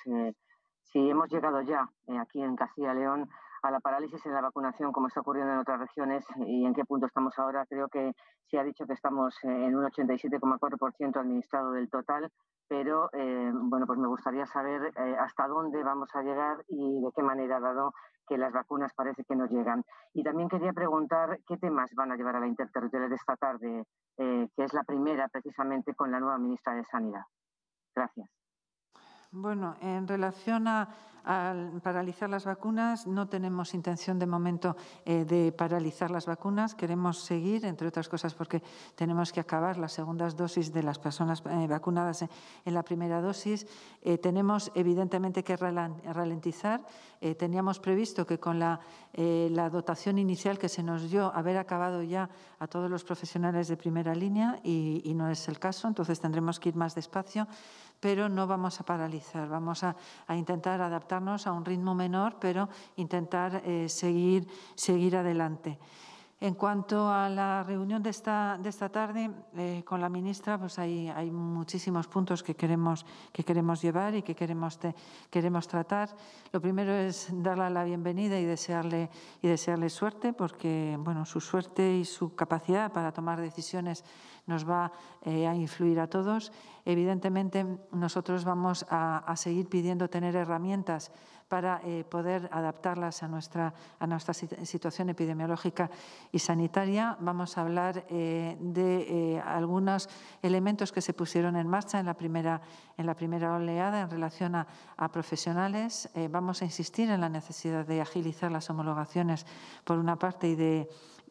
si hemos llegado ya aquí en casilla León a la parálisis en la vacunación como está ocurriendo en otras regiones y en qué punto estamos ahora. Creo que se ha dicho que estamos eh, en un 87,4% administrado del total, pero eh, bueno, pues me gustaría saber eh, hasta dónde vamos a llegar y de qué manera, dado que las vacunas parece que no llegan. Y también quería preguntar qué temas van a llevar a la interterritorial de esta tarde, que es la primera precisamente con la nueva ministra de Sanidad. Gracias. Bueno, en relación a, al paralizar las vacunas. No tenemos intención de momento eh, de paralizar las vacunas. Queremos seguir, entre otras cosas, porque tenemos que acabar las segundas dosis de las personas eh, vacunadas en, la primera dosis. Eh, tenemos, evidentemente, que ralentizar. teníamos previsto que con la, dotación inicial que se nos dio, haber acabado ya a todos los profesionales de primera línea y, no es el caso. Entonces tendremos que ir más despacio, pero no vamos a paralizar. Vamos a intentar adaptar a un ritmo menor, pero intentar eh, seguir, seguir adelante. En cuanto a la reunión de esta, de esta tarde eh, con la ministra, pues hay, hay, muchísimos puntos que queremos, que queremos llevar y que queremos, queremos tratar. Lo primero es darle la bienvenida y desearle, y desearle suerte, porque bueno, su suerte y su capacidad para tomar decisiones nos va eh, a influir a todos. Evidentemente, nosotros vamos a seguir pidiendo tener herramientas para eh, poder adaptarlas a nuestra, situación epidemiológica y sanitaria. Vamos a hablar eh, de eh, algunos elementos que se pusieron en marcha en la primera, oleada en relación a, profesionales. vamos a insistir en la necesidad de agilizar las homologaciones, por una parte,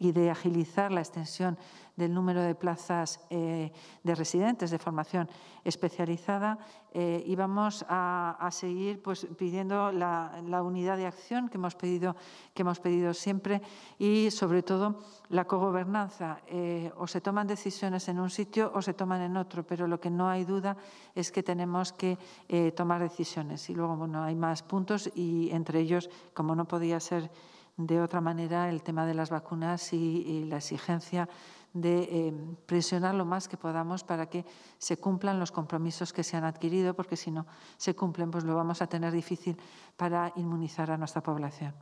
y de agilizar la extensión del número de plazas eh, de residentes de formación especializada eh, y vamos a, seguir pues, pidiendo la, unidad de acción que hemos pedido, que hemos pedido siempre y, sobre todo, la cogobernanza. Eh, o se toman decisiones en un sitio o se toman en otro, pero lo que no hay duda es que tenemos que tomar decisiones. Y luego, bueno, hay más puntos y entre ellos, como no podía ser de otra manera, el tema de las vacunas y, y la exigencia de em, presionar lo más que podamos para que se cumplan los compromisos que se han adquirido, porque si no se cumplen, pues lo vamos a tener difícil para inmunizar a nuestra población.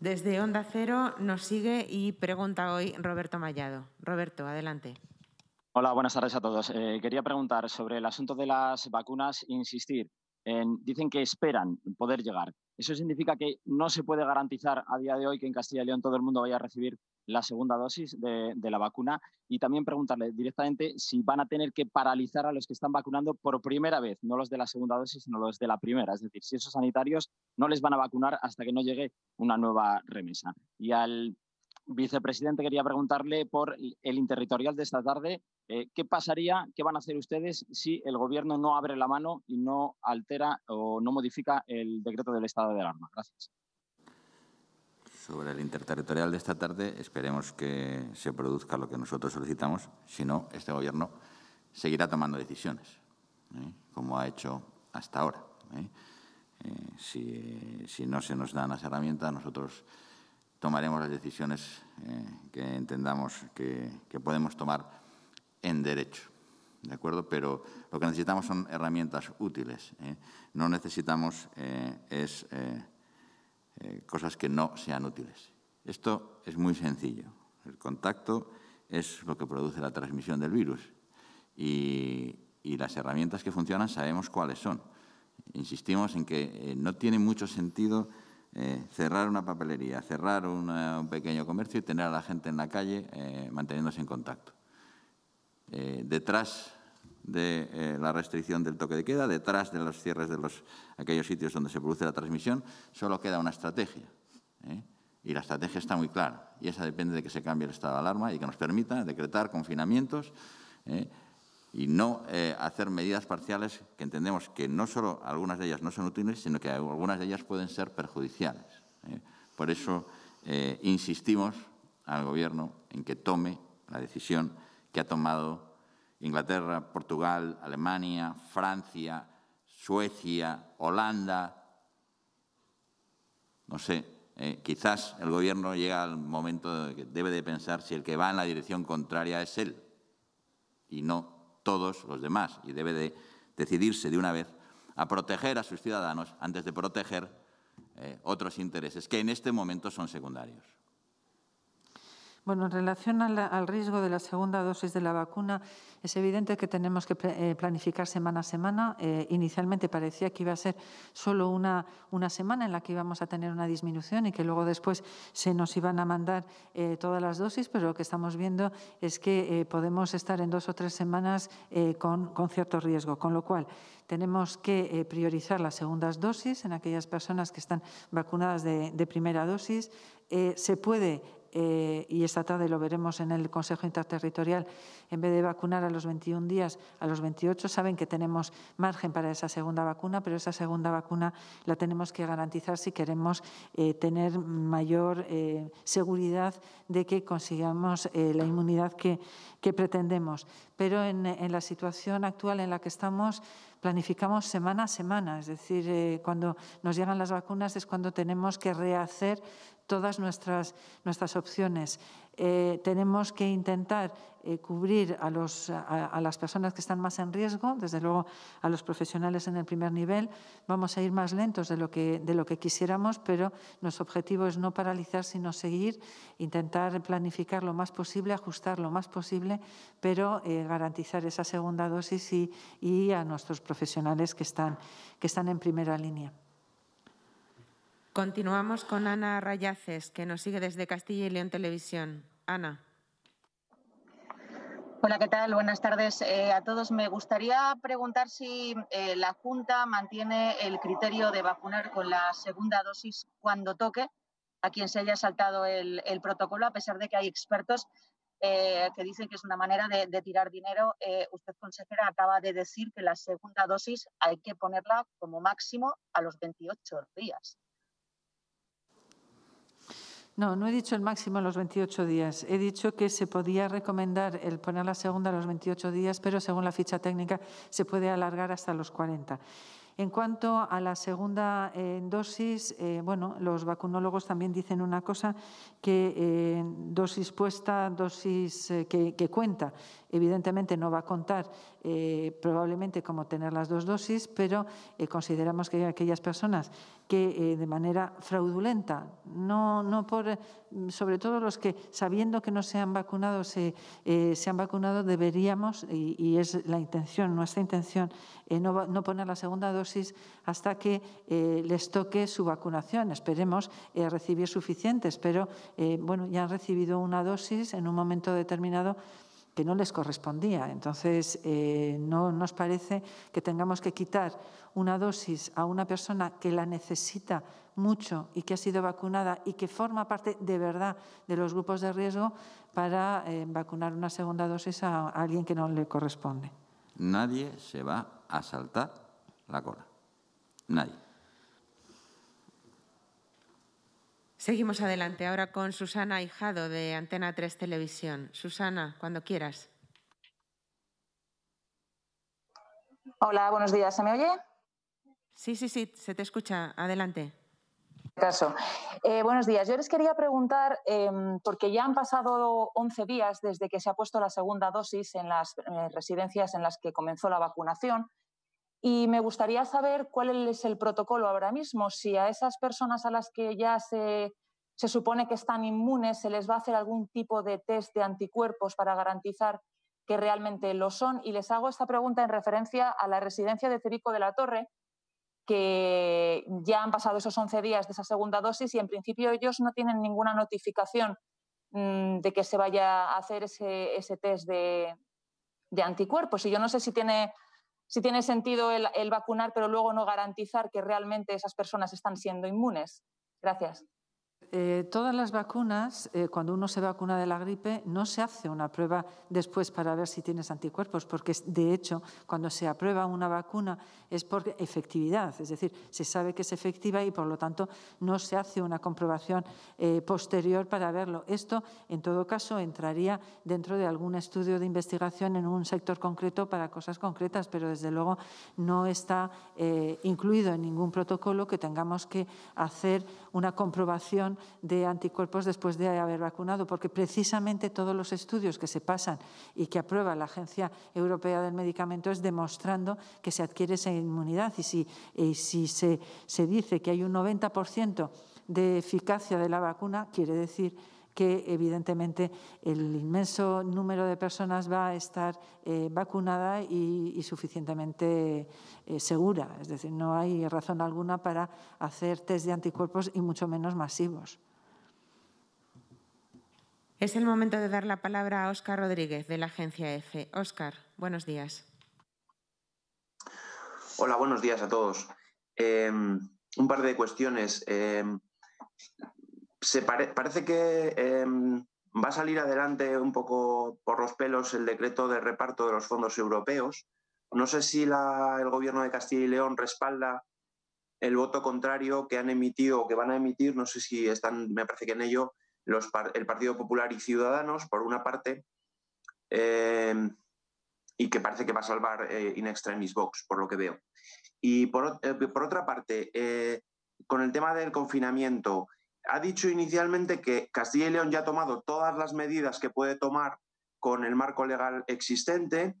Desde Onda Cero nos sigue y pregunta hoy Roberto Mallado. Roberto, adelante. Hola, buenas tardes a todos. Eh, quería preguntar sobre el asunto de las vacunas, insistir dicen que esperan poder llegar. Eso significa que no se puede garantizar a día de hoy que en Castilla y León todo el mundo vaya a recibir la segunda dosis de, de, la vacuna y también preguntarle directamente si van a tener que paralizar a los que están vacunando por primera vez, no los de la segunda dosis, sino los de la primera. Es decir, si esos sanitarios no les van a vacunar hasta que no llegue una nueva remesa. Y al Vicepresidente, quería preguntarle por el interterritorial de esta tarde. Eh, ¿Qué pasaría, qué van a hacer ustedes si el Gobierno no abre la mano y no altera o no modifica el decreto del estado de alarma? Gracias. Sobre el interterritorial de esta tarde, esperemos que se produzca lo que nosotros solicitamos. Si no, este Gobierno seguirá tomando decisiones, ¿eh? como ha hecho hasta ahora. ¿eh? Si, si no se nos dan las herramientas, nosotros tomaremos las decisiones eh, que entendamos que, podemos tomar en derecho. ¿De acuerdo? Pero lo que necesitamos son herramientas útiles. ¿eh? No necesitamos eh, es, cosas que no sean útiles. Esto es muy sencillo. El contacto es lo que produce la transmisión del virus. y las herramientas que funcionan sabemos cuáles son. Insistimos en que no tiene mucho sentido eh, cerrar una papelería, cerrar un pequeño comercio y tener a la gente en la calle eh, manteniéndose en contacto. Eh, detrás de la restricción del toque de queda, detrás de los cierres de los, aquellos sitios donde se produce la transmisión, solo queda una estrategia. Y la estrategia está muy clara. Y esa depende de que se cambie el estado de alarma y que nos permita decretar confinamientos y no eh, hacer medidas parciales que entendemos que no solo algunas de ellas no son útiles, sino que algunas de ellas pueden ser perjudiciales. Eh. Por eso eh, insistimos al Gobierno en que tome la decisión que ha tomado Inglaterra, Portugal, Alemania, Francia, Suecia, Holanda. No sé, quizás el Gobierno llega al momento de que debe de pensar si el que va en la dirección contraria es él y no todos los demás y debe decidirse de una vez a proteger a sus ciudadanos antes de proteger eh, otros intereses que en este momento son secundarios. Bueno, en relación al, riesgo de la segunda dosis de la vacuna, es evidente que tenemos que eh, planificar semana a semana. Eh, inicialmente parecía que iba a ser solo una, una semana en la que íbamos a tener una disminución y que luego después se nos iban a mandar eh, todas las dosis, pero lo que estamos viendo es que podemos estar en dos o tres semanas con, con cierto riesgo, con lo cual tenemos que priorizar las segundas dosis en aquellas personas que están vacunadas de, primera dosis. se puede eh, y esta tarde lo veremos en el Consejo Interterritorial, en vez de vacunar a los 21 días, a los 28, saben que tenemos margen para esa segunda vacuna, pero esa segunda vacuna la tenemos que garantizar si queremos eh, tener mayor eh, seguridad de que consigamos la inmunidad que, pretendemos. Pero en, la situación actual en la que estamos, planificamos semana a semana, es decir, cuando nos llegan las vacunas es cuando tenemos que rehacer todas nuestras, nuestras opciones. Eh, tenemos que intentar eh, cubrir a, los, a, las personas que están más en riesgo, desde luego a los profesionales en el primer nivel. Vamos a ir más lentos de lo que, de lo que quisiéramos, pero nuestro objetivo es no paralizar, sino seguir, intentar planificar lo más posible, ajustar lo más posible, pero eh, garantizar esa segunda dosis y, y a nuestros profesionales que están, que están en primera línea. Continuamos con Ana Rayaces, que nos sigue desde Castilla y León Televisión. Ana. Hola, ¿qué tal? Buenas tardes eh, a todos. Me gustaría preguntar si eh, la Junta mantiene el criterio de vacunar con la segunda dosis cuando toque a quien se haya saltado el, protocolo, a pesar de que hay expertos eh, que dicen que es una manera de, de tirar dinero. usted, consejera, acaba de decir que la segunda dosis hay que ponerla como máximo a los 28 días. No, no he dicho el máximo los 28 días. He dicho que se podía recomendar el poner la segunda a los 28 días, pero según la ficha técnica se puede alargar hasta los 40. En cuanto a la segunda eh, dosis, eh, bueno, los vacunólogos también dicen una cosa que eh, dosis puesta, dosis que, cuenta. Evidentemente no va a contar eh, probablemente como tener las dos dosis, pero eh, consideramos que aquellas personas que eh, de manera fraudulenta, no, no mm, sobre todo los que sabiendo que no se han vacunado, se, han vacunado, deberíamos, y, es la intención, nuestra intención, no, poner la segunda dosis hasta que les toque su vacunación. Esperemos recibir suficientes, pero bueno, ya han recibido una dosis en un momento determinado que no les correspondía. Entonces, eh, no nos parece que tengamos que quitar una dosis a una persona que la necesita mucho y que ha sido vacunada y que forma parte de verdad de los grupos de riesgo para eh, vacunar una segunda dosis a, a alguien que no le corresponde. Nadie se va a saltar la cola. Nadie. Seguimos adelante ahora con Susana Hijado de Antena 3 Televisión. Susana, cuando quieras. Hola, buenos días. ¿Se me oye? Sí, sí, sí, se te escucha. Adelante. Caso. Eh, buenos días. Yo les quería preguntar, em, porque ya han pasado 11 días desde que se ha puesto la segunda dosis en las eh, residencias en las que comenzó la vacunación. Y me gustaría saber cuál es el protocolo ahora mismo, si a esas personas a las que ya se, supone que están inmunes se les va a hacer algún tipo de test de anticuerpos para garantizar que realmente lo son. Y les hago esta pregunta en referencia a la residencia de Cerico de la Torre, que ya han pasado esos 11 días de esa segunda dosis y en principio ellos no tienen ninguna notificación mm, de que se vaya a hacer ese, test de, de anticuerpos. Y yo no sé si tiene si tiene sentido el, vacunar, pero luego no garantizar que realmente esas personas están siendo inmunes. Gracias. Eh, todas las vacunas, eh, cuando uno se vacuna de la gripe, no se hace una prueba después para ver si tienes anticuerpos, porque de hecho, cuando se aprueba una vacuna es por efectividad, es decir, se sabe que es efectiva y por lo tanto no se hace una comprobación eh, posterior para verlo. Esto, en todo caso, entraría dentro de algún estudio de investigación en un sector concreto para cosas concretas, pero desde luego no está incluido en ningún protocolo que tengamos que hacer una comprobación de anticuerpos después de haber vacunado, porque precisamente todos los estudios que se pasan y que aprueba la Agencia Europea del Medicamento es demostrando que se adquiere esa inmunidad y si, se, se dice que hay un 90% de eficacia de la vacuna, quiere decir que evidentemente el inmenso número de personas va a estar eh, vacunada y, suficientemente eh, segura. Es decir, no hay razón alguna para hacer test de anticuerpos y mucho menos masivos. Es el momento de dar la palabra a Óscar Rodríguez de la agencia EFE. Óscar, buenos días. Hola, buenos días a todos. Eh, un par de cuestiones parece que em, va a salir adelante un poco por los pelos el decreto de reparto de los fondos europeos. No sé si el gobierno de Castilla y León respalda el voto contrario que han emitido o que van a emitir, no sé si están, me parece que en ello, los, el Partido Popular y Ciudadanos, por una parte, em, y que parece que va a salvar eh, in extremis Vox, por lo que veo. Y por, eh, por otra parte, eh, con el tema del confinamiento, ha dicho inicialmente que Castilla y León ya ha tomado todas las medidas que puede tomar con el marco legal existente,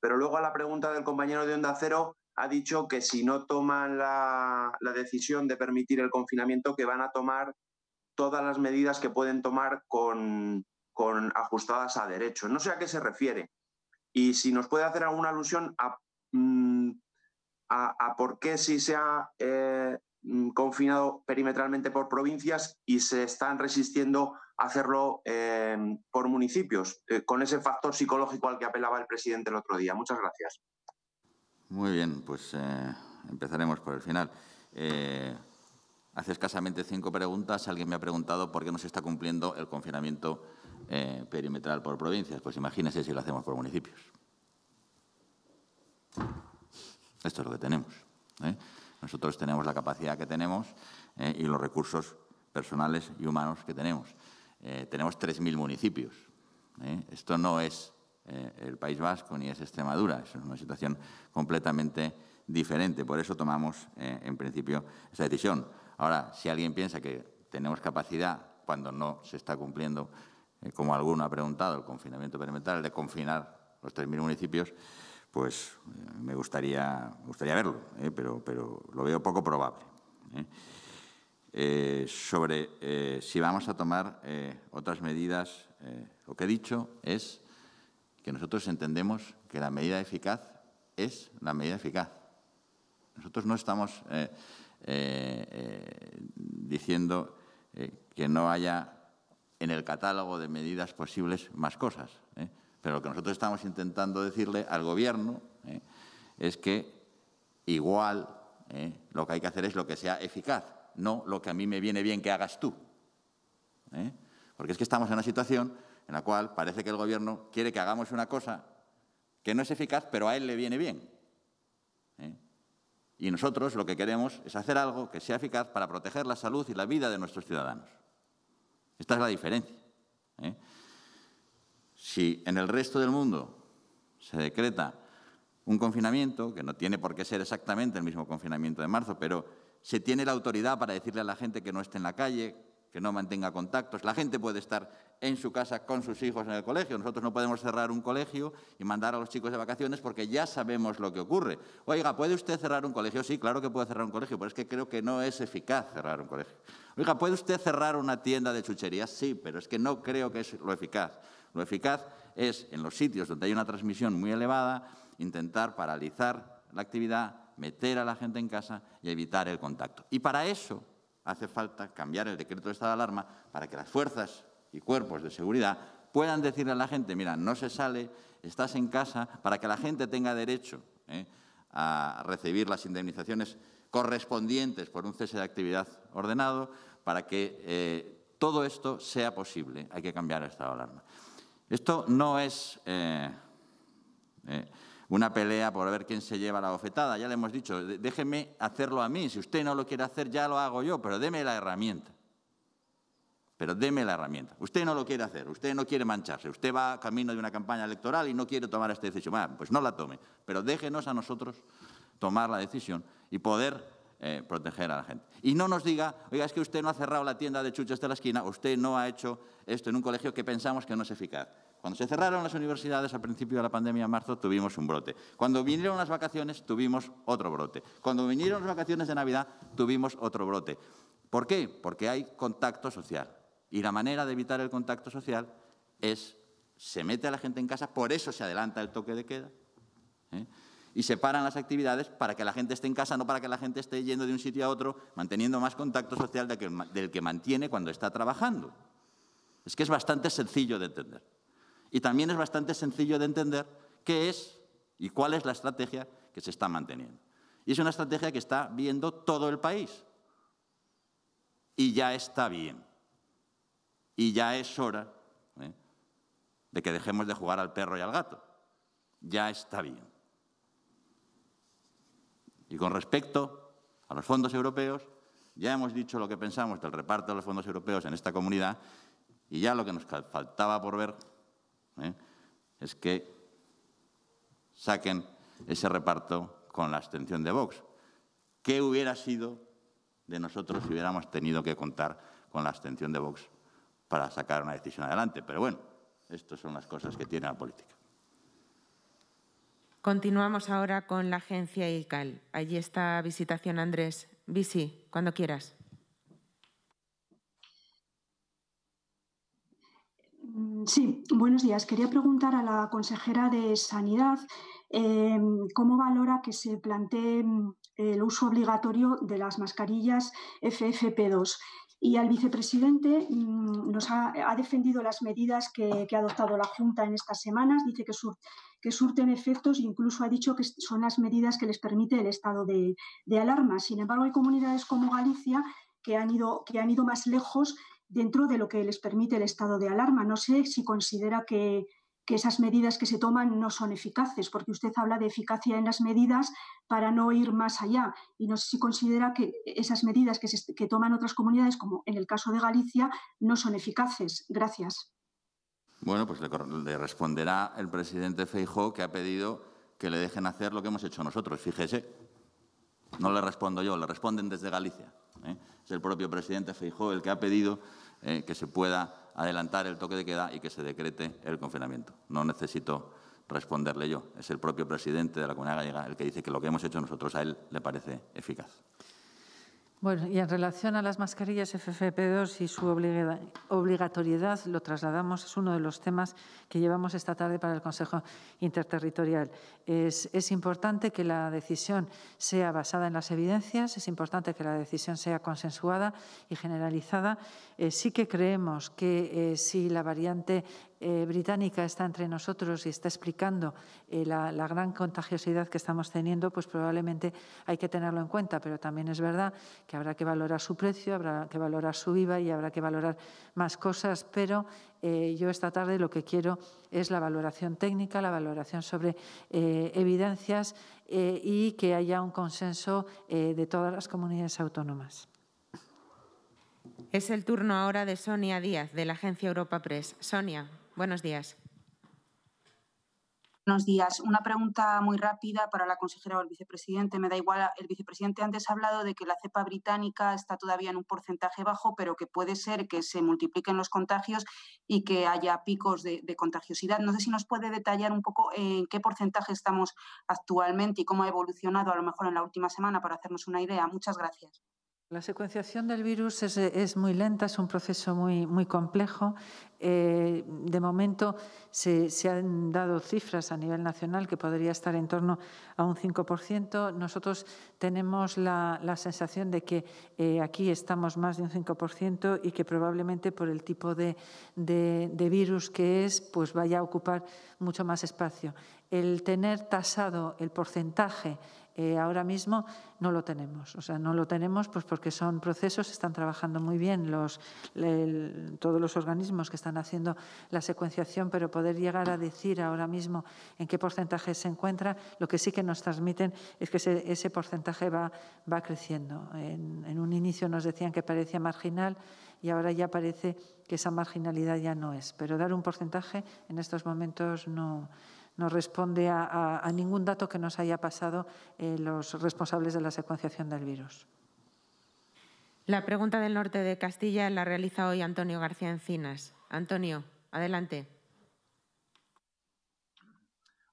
pero luego a la pregunta del compañero de Onda Cero ha dicho que si no toman la, decisión de permitir el confinamiento, que van a tomar todas las medidas que pueden tomar con, ajustadas a derecho. No sé a qué se refiere. Y si nos puede hacer alguna alusión a, mm, a, por qué si se ha eh, Mm, confinado perimetralmente por provincias y se están resistiendo a hacerlo em, por municipios, eh, con ese factor psicológico al que apelaba el presidente el otro día. Muchas gracias. Muy bien, pues eh, empezaremos por el final. Eh, hace escasamente cinco preguntas alguien me ha preguntado por qué no se está cumpliendo el confinamiento perimetral por provincias. Pues imagínese si lo hacemos por municipios. Esto es lo que tenemos. Nosotros tenemos la capacidad que tenemos eh, y los recursos personales y humanos que tenemos. Eh, tenemos 3.000 municipios. Eh. Esto no es eh, el País Vasco ni es Extremadura, es una situación completamente diferente. Por eso tomamos, en principio, esa decisión. Ahora, si alguien piensa que tenemos capacidad cuando no se está cumpliendo, como alguno ha preguntado, el confinamiento perimetral, de confinar los 3.000 municipios, pues eh, me gustaría, gustaría verlo, eh, pero, pero lo veo poco probable. Eh. sobre si vamos a tomar otras medidas, lo que he dicho es que nosotros entendemos que la medida eficaz es la medida eficaz. Nosotros no estamos diciendo que no haya en el catálogo de medidas posibles más cosas. Pero lo que nosotros estamos intentando decirle al Gobierno ¿eh? es que igual ¿eh? lo que hay que hacer es lo que sea eficaz, no lo que a mí me viene bien que hagas tú. ¿eh? Porque es que estamos en una situación en la cual parece que el Gobierno quiere que hagamos una cosa que no es eficaz, pero a él le viene bien. Y nosotros lo que queremos es hacer algo que sea eficaz para proteger la salud y la vida de nuestros ciudadanos. Esta es la diferencia. Si en el resto del mundo se decreta un confinamiento, que no tiene por qué ser exactamente el mismo confinamiento de marzo, pero se tiene la autoridad para decirle a la gente que no esté en la calle, que no mantenga contactos. La gente puede estar en su casa con sus hijos en el colegio. Nosotros no podemos cerrar un colegio y mandar a los chicos de vacaciones porque ya sabemos lo que ocurre. Oiga, ¿puede usted cerrar un colegio? Sí, claro que puede cerrar un colegio, pero es que creo que no es eficaz cerrar un colegio. Oiga, ¿puede usted cerrar una tienda de chucherías? Sí, pero es que no creo que es lo eficaz. Lo eficaz es, en los sitios donde hay una transmisión muy elevada, intentar paralizar la actividad, meter a la gente en casa y evitar el contacto. Y para eso hace falta cambiar el decreto de estado de alarma para que las fuerzas y cuerpos de seguridad puedan decirle a la gente, mira, no se sale, estás en casa, para que la gente tenga derecho ¿eh? a recibir las indemnizaciones correspondientes por un cese de actividad ordenado, para que eh, todo esto sea posible. Hay que cambiar el estado de alarma. Esto no es eh, eh, una pelea por ver quién se lleva la bofetada, ya le hemos dicho, déjeme hacerlo a mí, si usted no lo quiere hacer ya lo hago yo, pero deme la herramienta. Pero deme la herramienta. Usted no lo quiere hacer, usted no quiere mancharse, usted va camino de una campaña electoral y no quiere tomar esta decisión. Ah, pues no la tome, pero déjenos a nosotros tomar la decisión y poder eh, proteger a la gente. Y no nos diga, oiga, es que usted no ha cerrado la tienda de chuches de la esquina, usted no ha hecho esto en un colegio que pensamos que no es eficaz. Cuando se cerraron las universidades al principio de la pandemia en marzo tuvimos un brote. Cuando vinieron las vacaciones tuvimos otro brote. Cuando vinieron las vacaciones de Navidad tuvimos otro brote. ¿Por qué? Porque hay contacto social. Y la manera de evitar el contacto social es se mete a la gente en casa, por eso se adelanta el toque de queda. ¿eh? y separan las actividades para que la gente esté en casa, no para que la gente esté yendo de un sitio a otro, manteniendo más contacto social del que mantiene cuando está trabajando. Es que es bastante sencillo de entender. Y también es bastante sencillo de entender qué es y cuál es la estrategia que se está manteniendo. Y es una estrategia que está viendo todo el país. Y ya está bien. Y ya es hora ¿eh? de que dejemos de jugar al perro y al gato. Ya está bien. Y con respecto a los fondos europeos, ya hemos dicho lo que pensamos del reparto de los fondos europeos en esta comunidad y ya lo que nos faltaba por ver ¿eh? es que saquen ese reparto con la abstención de Vox. ¿Qué hubiera sido de nosotros si hubiéramos tenido que contar con la abstención de Vox para sacar una decisión adelante? Pero bueno, estas son las cosas que tiene la política. Continuamos ahora con la agencia ICAL. Allí está visitación Andrés. Visi, cuando quieras. Mm, sí, buenos días. Quería preguntar a la consejera de Sanidad em, cómo valora que se plantee mm, el uso obligatorio de las mascarillas FFP2. Y al vicepresidente mm, nos ha, defendido las medidas que, que, ha adoptado la Junta en estas semanas. Dice que su, que surten efectos, incluso ha dicho que son las medidas que les permite el estado de, alarma. Sin embargo, hay comunidades como Galicia que han ido, que han ido más lejos dentro de lo que les permite el estado de alarma. No sé si considera que, esas medidas que se toman no son eficaces, porque usted habla de eficacia en las medidas para no ir más allá. Y no sé si considera que esas medidas que toman otras comunidades, como en el caso de Galicia, no son eficaces. Gracias. Bueno, pues le, responderá el presidente Feijó que ha pedido que le dejen hacer lo que hemos hecho nosotros. Fíjese, no le respondo yo, le responden desde Galicia. ¿eh? Es el propio presidente Feijó el que ha pedido eh, que se pueda adelantar el toque de queda y que se decrete el confinamiento. No necesito responderle yo. Es el propio presidente de la Comunidad Gallega el que dice que lo que hemos hecho nosotros a él le parece eficaz. Bueno, y en relación a las mascarillas FFP2 y su obligatoriedad, lo trasladamos, es uno de los temas que llevamos esta tarde para el Consejo Interterritorial. Es, importante que la decisión sea basada en las evidencias, es importante que la decisión sea consensuada y generalizada. Eh, sí que creemos que eh, si la variante eh, británica está entre nosotros y está explicando eh, la, gran contagiosidad que estamos teniendo, pues probablemente hay que tenerlo en cuenta. Pero también es verdad que habrá que valorar su precio, habrá que valorar su IVA y habrá que valorar más cosas. Pero eh, yo esta tarde lo que quiero es la valoración técnica, la valoración sobre evidencias y que haya un consenso de todas las comunidades autónomas. Es el turno ahora de Sonia Díaz, de la agencia Europa Press. Sonia. Buenos días. Buenos días. Una pregunta muy rápida para la consejera o el vicepresidente. Me da igual, el vicepresidente antes ha hablado de que la cepa británica está todavía en un porcentaje bajo, pero que puede ser que se multipliquen los contagios y que haya picos de, contagiosidad. No sé si nos puede detallar un poco en qué porcentaje estamos actualmente y cómo ha evolucionado a lo mejor en la última semana para hacernos una idea. Muchas gracias. La secuenciación del virus es, muy lenta, es un proceso muy, muy complejo. Eh, de momento se, se, han dado cifras a nivel nacional que podría estar en torno a un 5%. Nosotros tenemos la, sensación de que eh, aquí estamos más de un 5% y que probablemente por el tipo de, de virus que es, pues vaya a ocupar mucho más espacio. El tener tasado el porcentaje eh, ahora mismo no lo tenemos. O sea, no lo tenemos pues porque son procesos, están trabajando muy bien los, todos los organismos que están haciendo la secuenciación, pero poder llegar a decir ahora mismo en qué porcentaje se encuentra, lo que sí que nos transmiten es que ese, porcentaje va, va creciendo. en un inicio nos decían que parecía marginal y ahora ya parece que esa marginalidad ya no es. Pero dar un porcentaje en estos momentos no no responde a, ningún dato que nos haya pasado eh, los responsables de la secuenciación del virus. La pregunta del norte de Castilla la realiza hoy Antonio García Encinas. Antonio, adelante.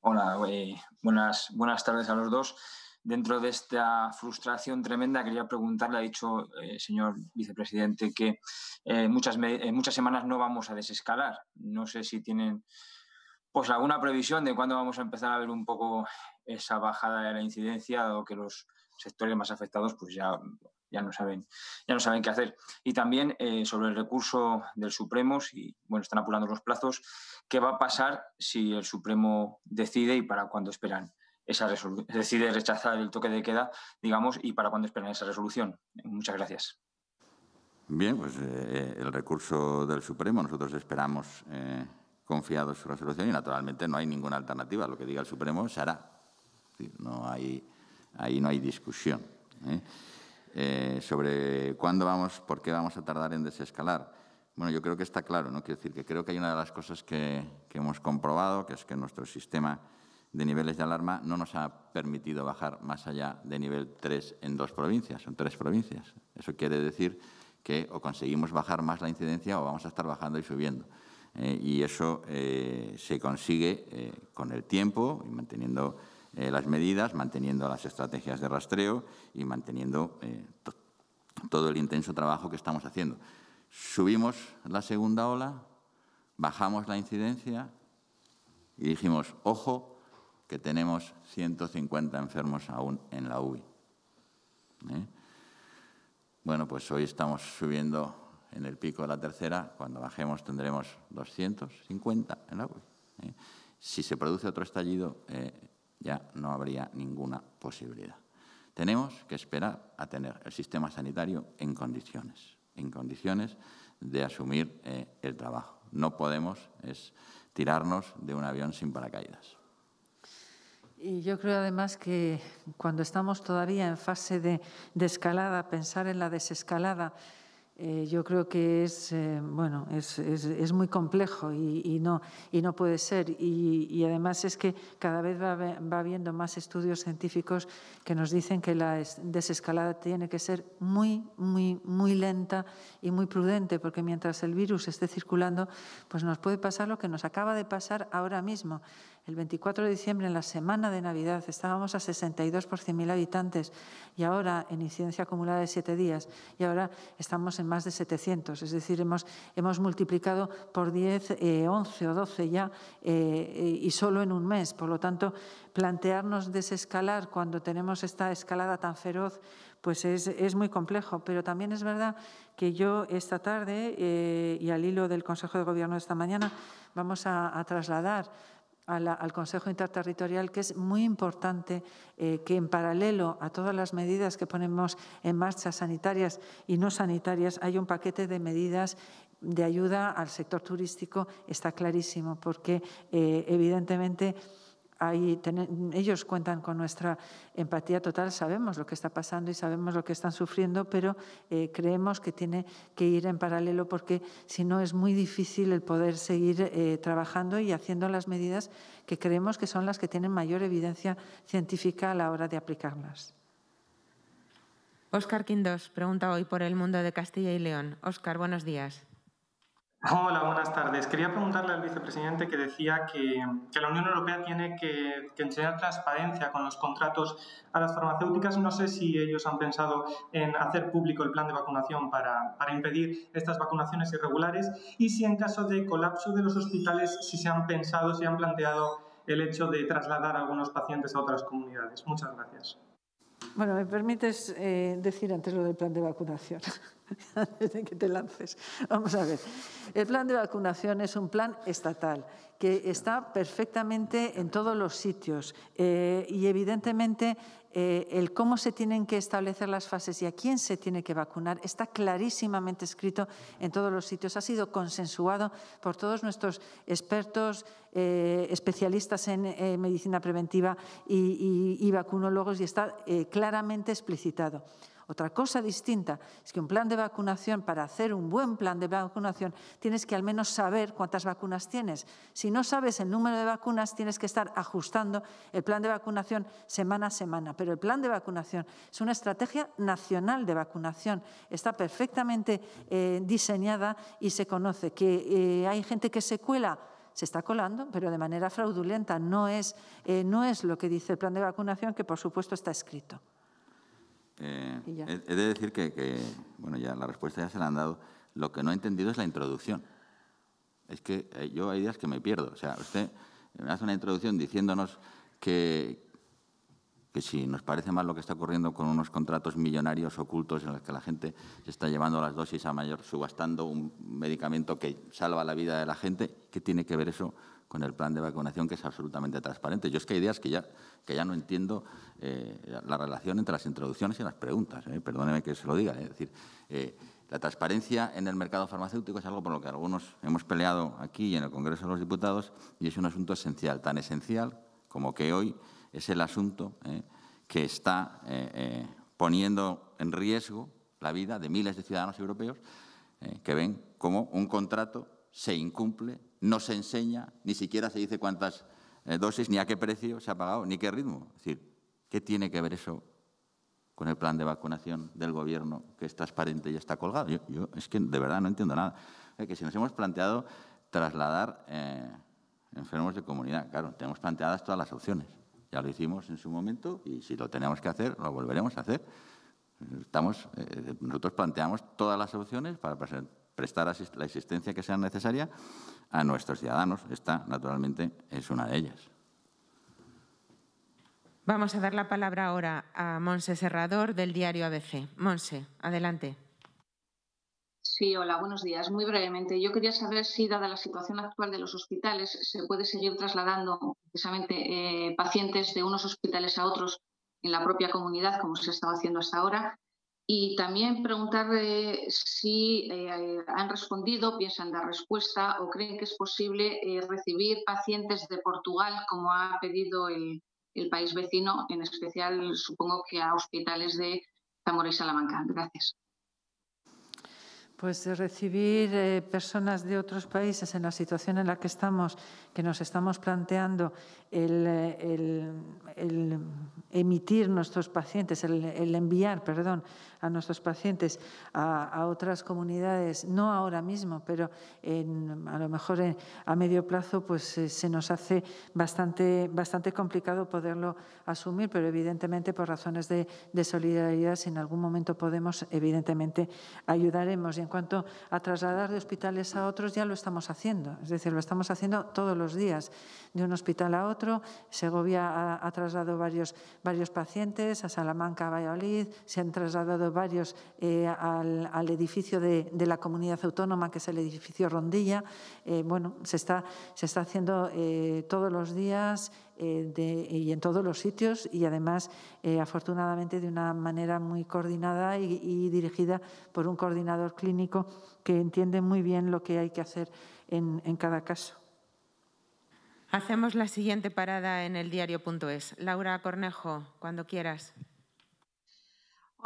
Hola, eh, buenas, buenas tardes a los dos dentro de esta frustración tremenda, quería preguntarle, ha dicho el eh, señor vicepresidente, que muchas, en muchas semanas no vamos a desescalar. No sé si tienen pues alguna previsión de cuándo vamos a empezar a ver un poco esa bajada de la incidencia o que los sectores más afectados pues ya, ya, no, saben, ya no saben qué hacer. Y también eh, sobre el recurso del Supremo, si bueno, están apurando los plazos, qué va a pasar si el Supremo decide y para cuándo esperan esa resolución, decide rechazar el toque de queda, digamos, y para cuándo esperan esa resolución. Muchas gracias. Bien, pues eh, eh, el recurso del Supremo, nosotros esperamos confiado su resolución y, naturalmente, no hay ninguna alternativa. Lo que diga el Supremo se hará. No hay, ahí no hay discusión. ¿eh? Eh, sobre cuándo vamos, por qué vamos a tardar en desescalar. Bueno, yo creo que está claro, ¿no? Quiero decir que creo que hay una de las cosas que, hemos comprobado, que es que nuestro sistema de niveles de alarma no nos ha permitido bajar más allá de nivel 3 en dos provincias, son tres provincias. Eso quiere decir que o conseguimos bajar más la incidencia o vamos a estar bajando y subiendo. Eh, y eso eh, se consigue eh, con el tiempo y manteniendo las medidas, manteniendo las estrategias de rastreo y manteniendo todo el intenso trabajo que estamos haciendo. Subimos la segunda ola, bajamos la incidencia y dijimos, ojo, que tenemos 150 enfermos aún en la UBI. Bueno, pues hoy estamos subiendo en el pico de la tercera, cuando bajemos tendremos 250 en la web. ¿eh? Si se produce otro estallido, eh, ya no habría ninguna posibilidad. Tenemos que esperar a tener el sistema sanitario en condiciones, en condiciones de asumir eh, el trabajo. No podemos es, tirarnos de un avión sin paracaídas. Y yo creo además que cuando estamos todavía en fase de, de escalada, pensar en la desescalada eh, yo creo que es, eh, muy complejo y, no, puede ser. Y, además es que cada vez va, va, habiendo más estudios científicos que nos dicen que la desescalada tiene que ser muy, muy, muy lenta y muy prudente, porque mientras el virus esté circulando, pues nos puede pasar lo que nos acaba de pasar ahora mismo. El 24 de diciembre, en la semana de Navidad, estábamos a 62 por 100.000 habitantes y ahora en incidencia acumulada de siete días y ahora estamos en más de 700. Es decir, hemos, hemos multiplicado por 10, 11 eh, o 12 ya eh, y solo en un mes. Por lo tanto, plantearnos desescalar cuando tenemos esta escalada tan feroz pues es, muy complejo. Pero también es verdad que yo esta tarde eh, y al hilo del Consejo de Gobierno de esta mañana vamos a trasladar al Consejo Interterritorial, que es muy importante eh, que en paralelo a todas las medidas que ponemos en marcha, sanitarias y no sanitarias, hay un paquete de medidas de ayuda al sector turístico, está clarísimo, porque eh, evidentemente ellos cuentan con nuestra empatía total, sabemos lo que está pasando y sabemos lo que están sufriendo, pero eh, creemos que tiene que ir en paralelo porque si no es muy difícil el poder seguir eh, trabajando y haciendo las medidas que creemos que son las que tienen mayor evidencia científica a la hora de aplicarlas. Óscar Quindos pregunta hoy por el mundo de Castilla y León. Óscar, buenos días. Hola, buenas tardes. Quería preguntarle al vicepresidente que decía que, la Unión Europea tiene que, enseñar transparencia con los contratos a las farmacéuticas. No sé si ellos han pensado en hacer público el plan de vacunación para, impedir estas vacunaciones irregulares y si en caso de colapso de los hospitales, si se han pensado, si han planteado el hecho de trasladar a algunos pacientes a otras comunidades. Muchas gracias. Bueno, me permites eh, decir antes lo del plan de vacunación antes que te lances. Vamos a ver. El plan de vacunación es un plan estatal que está perfectamente en todos los sitios eh, y evidentemente eh, el cómo se tienen que establecer las fases y a quién se tiene que vacunar está clarísimamente escrito en todos los sitios. Ha sido consensuado por todos nuestros expertos, eh, especialistas en medicina preventiva y, vacunólogos y está claramente explicitado. Otra cosa distinta es que un plan de vacunación, para hacer un buen plan de vacunación, tienes que al menos saber cuántas vacunas tienes. Si no sabes el número de vacunas, tienes que estar ajustando el plan de vacunación semana a semana. Pero el plan de vacunación es una estrategia nacional de vacunación. Está perfectamente eh, diseñada y se conoce que eh, hay gente que se cuela se está colando, pero de manera fraudulenta. no es eh, lo que dice el plan de vacunación, que por supuesto está escrito. Eh, he, de decir que, bueno, ya la respuesta ya se la han dado. Lo que no he entendido es la introducción. Es que eh, yo hay días que me pierdo. O sea, usted hace una introducción diciéndonos que, que si nos parece mal lo que está ocurriendo con unos contratos millonarios ocultos en los que la gente se está llevando las dosis a mayor, subastando un medicamento que salva la vida de la gente, ¿qué tiene que ver eso con el plan de vacunación que es absolutamente transparente. Yo es que hay ideas que ya, que ya no entiendo eh, la relación entre las introducciones y las preguntas. Eh. perdóneme que se lo diga. Eh. Es decir, la transparencia en el mercado farmacéutico es algo por lo que algunos hemos peleado aquí y en el Congreso de los Diputados y es un asunto esencial, tan esencial como que hoy es el asunto que está poniendo en riesgo la vida de miles de ciudadanos europeos que ven cómo un contrato se incumple no se enseña, ni siquiera se dice cuántas eh, dosis, ni a qué precio se ha pagado, ni qué ritmo. Es decir, ¿qué tiene que ver eso con el plan de vacunación del gobierno que es transparente y está colgado? Yo, es que de verdad no entiendo nada. Es que si nos hemos planteado trasladar eh, enfermos de comunidad, claro, tenemos planteadas todas las opciones. Ya lo hicimos en su momento y si lo tenemos que hacer, lo volveremos a hacer. Eh, nosotros planteamos todas las opciones para presentar prestar la asistencia que sea necesaria a nuestros ciudadanos. Esta, naturalmente, es una de ellas. Vamos a dar la palabra ahora a Monse Serrador del diario ABC. Monse, adelante. Sí, hola, buenos días. Muy brevemente, yo quería saber si, dada la situación actual de los hospitales, se puede seguir trasladando precisamente eh, pacientes de unos hospitales a otros en la propia comunidad, como se ha estado haciendo hasta ahora, y también preguntar si eh, han respondido, piensan dar respuesta o creen que es posible eh, recibir pacientes de Portugal, como ha pedido el, el, país vecino, en especial supongo que a hospitales de Zamora y Salamanca. Gracias. Pues recibir eh, personas de otros países en la situación en la que estamos, que nos estamos planteando el, eh, emitir nuestros pacientes, el, enviar, perdón, a nuestros pacientes a, otras comunidades, no ahora mismo, pero a lo mejor a medio plazo, pues eh, se nos hace bastante, bastante complicado poderlo asumir, pero evidentemente por razones de, solidaridad, si en algún momento podemos, evidentemente ayudaremos en cuanto a trasladar de hospitales a otros, ya lo estamos haciendo. Es decir, lo estamos haciendo todos los días, de un hospital a otro. Segovia ha, trasladado varios, varios pacientes a Salamanca, a Valladolid, se han trasladado varios eh, al, edificio de, la comunidad autónoma, que es el edificio Rondilla. Eh, bueno, se está, haciendo eh, todos los días eh, y en todos los sitios y además, eh, afortunadamente, de una manera muy coordinada y, dirigida por un coordinador clínico que entiende muy bien lo que hay que hacer en, en cada caso. Hacemos la siguiente parada en el diario.es. Laura Cornejo, cuando quieras.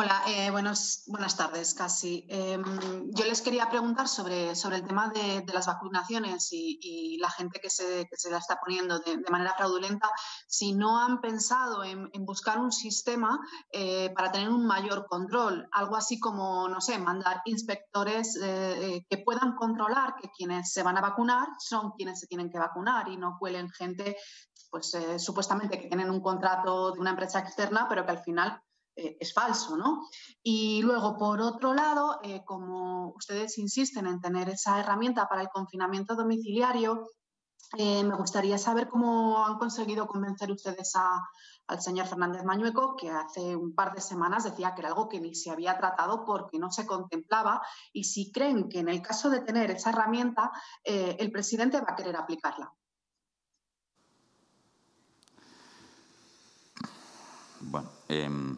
Hola, eh, buenos, buenas tardes, casi. Em, yo les quería preguntar sobre, sobre el tema de, las vacunaciones y, la gente que se, la está poniendo de, manera fraudulenta, si no han pensado en, buscar un sistema eh, para tener un mayor control, algo así como, no sé, mandar inspectores eh, que puedan controlar que quienes se van a vacunar son quienes se tienen que vacunar y no cuelen gente pues supuestamente que tienen un contrato de una empresa externa, pero que al final eh, es falso, ¿no? Y luego, por otro lado, eh, como ustedes insisten en tener esa herramienta para el confinamiento domiciliario, eh, me gustaría saber cómo han conseguido convencer ustedes al señor Fernández Mañueco, que hace un par de semanas decía que era algo que ni se había tratado porque no se contemplaba, y si creen que en el caso de tener esa herramienta, el presidente va a querer aplicarla. Bueno, em,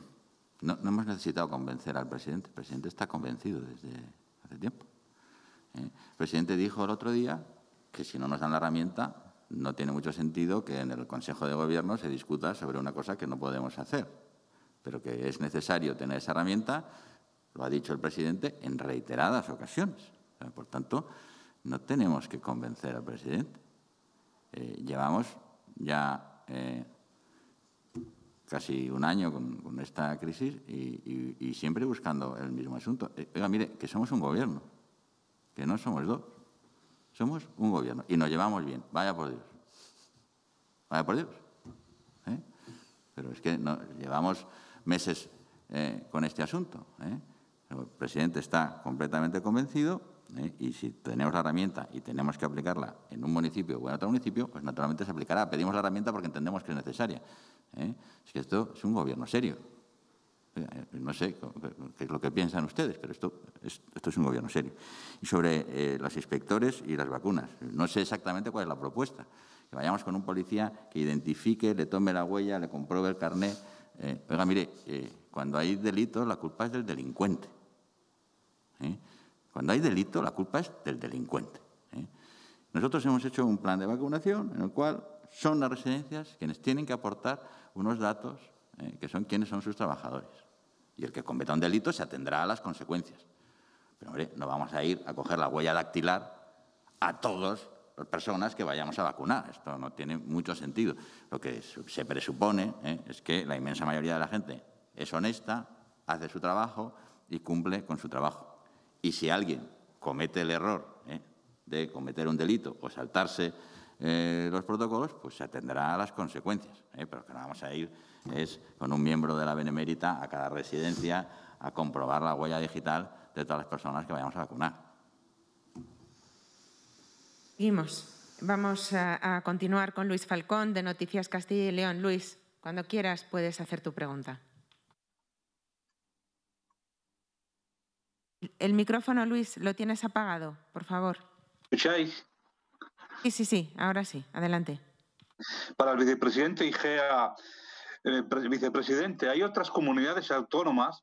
no, hemos necesitado convencer al presidente. El presidente está convencido desde hace tiempo. ¿eh? El presidente dijo el otro día que si no nos dan la herramienta, no tiene mucho sentido que en el Consejo de Gobierno se discuta sobre una cosa que no podemos hacer, pero que es necesario tener esa herramienta, lo ha dicho el presidente en reiteradas ocasiones. Por tanto, no tenemos que convencer al presidente. Eh, llevamos ya eh, casi un año con, esta crisis y, siempre buscando el mismo asunto. Eh, oiga, mire, que somos un gobierno, que no somos dos, somos un gobierno y nos llevamos bien, vaya por Dios, vaya por Dios. ¿eh? Pero es que llevamos meses eh, con este asunto. El presidente está completamente convencido ¿eh? Y si tenemos la herramienta y tenemos que aplicarla en un municipio o en otro municipio, pues naturalmente se aplicará. Pedimos la herramienta porque entendemos que es necesaria. ¿eh? Es que esto es un gobierno serio. Eh, eh, no sé qué es lo que piensan ustedes, pero esto es, esto es un gobierno serio. Y sobre los inspectores y las vacunas. No sé exactamente cuál es la propuesta. Que vayamos con un policía que identifique, le tome la huella, le compruebe el carnet. Eh, oiga, mire, cuando hay delitos, la culpa es del delincuente. Cuando hay delito, la culpa es del delincuente. ¿eh? Nosotros hemos hecho un plan de vacunación en el cual son las residencias quienes tienen que aportar unos datos ¿eh? que son quiénes son sus trabajadores. Y el que cometa un delito se atendrá a las consecuencias. Pero, hombre, no vamos a ir a coger la huella dactilar a todas las personas que vayamos a vacunar. Esto no tiene mucho sentido. Lo que se presupone ¿eh? es que la inmensa mayoría de la gente es honesta, hace su trabajo y cumple con su trabajo. Y si alguien comete el error ¿eh? de cometer un delito o saltarse eh, los protocolos, pues se atenderá a las consecuencias. ¿eh? Pero Pero que no vamos a ir es con un miembro de la Benemérita a cada residencia a comprobar la huella digital de todas las personas que vayamos a vacunar. Seguimos. Vamos a, a continuar con Luis Falcón de Noticias Castilla y León. Luis, cuando quieras puedes hacer tu pregunta. El micrófono, Luis, lo tienes apagado, por favor. ¿Escucháis? Sí, sí, sí, ahora sí, adelante. Para el vicepresidente Igea, eh, vicepresidente, hay otras comunidades autónomas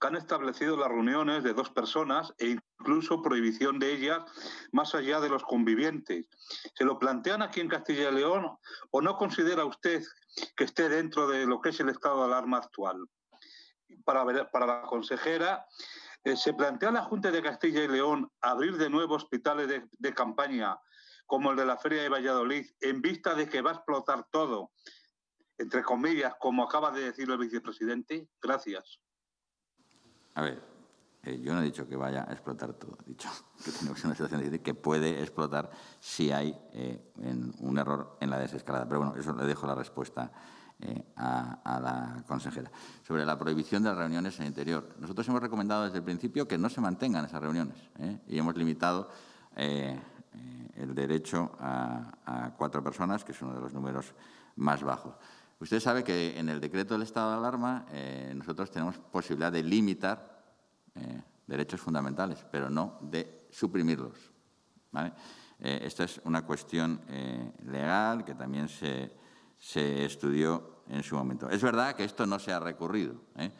que han establecido las reuniones de dos personas e incluso prohibición de ellas más allá de los convivientes. ¿Se lo plantean aquí en Castilla y León o no considera usted que esté dentro de lo que es el estado de alarma actual? para la consejera, eh, se plantea la Junta de Castilla y León abrir de nuevo hospitales de, campaña, como el de la Feria de Valladolid, en vista de que va a explotar todo, entre comillas, como acaba de decir el vicepresidente. Gracias. A ver, eh, yo no he dicho que vaya a explotar todo, he dicho que tenemos una situación de que puede explotar si hay eh, un error en la desescalada. Pero bueno, eso le dejo la respuesta eh, a, la consejera. Sobre la prohibición de las reuniones en interior. Nosotros hemos recomendado desde el principio que no se mantengan esas reuniones ¿eh? y hemos limitado eh, el derecho a, cuatro personas, que es uno de los números más bajos. Usted sabe que en el decreto del estado de alarma nosotros tenemos posibilidad de limitar derechos fundamentales, pero no de suprimirlos. esta es una cuestión legal que también se, se estudió en su momento. Es verdad que esto no se ha recurrido. ¿eh?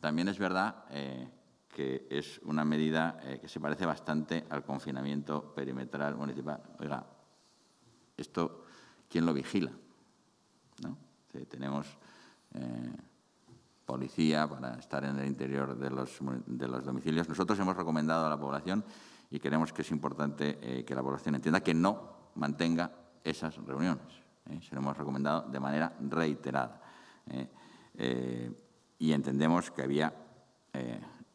También es verdad eh, que es una medida eh, que se parece bastante al confinamiento perimetral municipal. Oiga, esto, ¿quién lo vigila? ¿No? tenemos policía para estar en el interior de los, de los domicilios. Nosotros hemos recomendado a la población y creemos que es importante que la población entienda que no mantenga esas reuniones se eh, lo hemos recomendado de manera reiterada. Eh, eh, y entendemos que había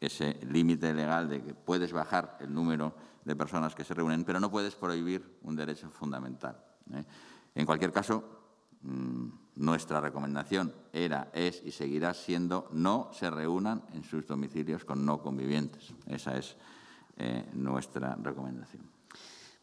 ese límite legal de que puedes bajar el número de personas que se reúnen, pero no puedes prohibir un derecho fundamental. En cualquier caso, mm, nuestra recomendación era, es y seguirá siendo no se reúnan en sus domicilios con no convivientes. Esa es nuestra recomendación.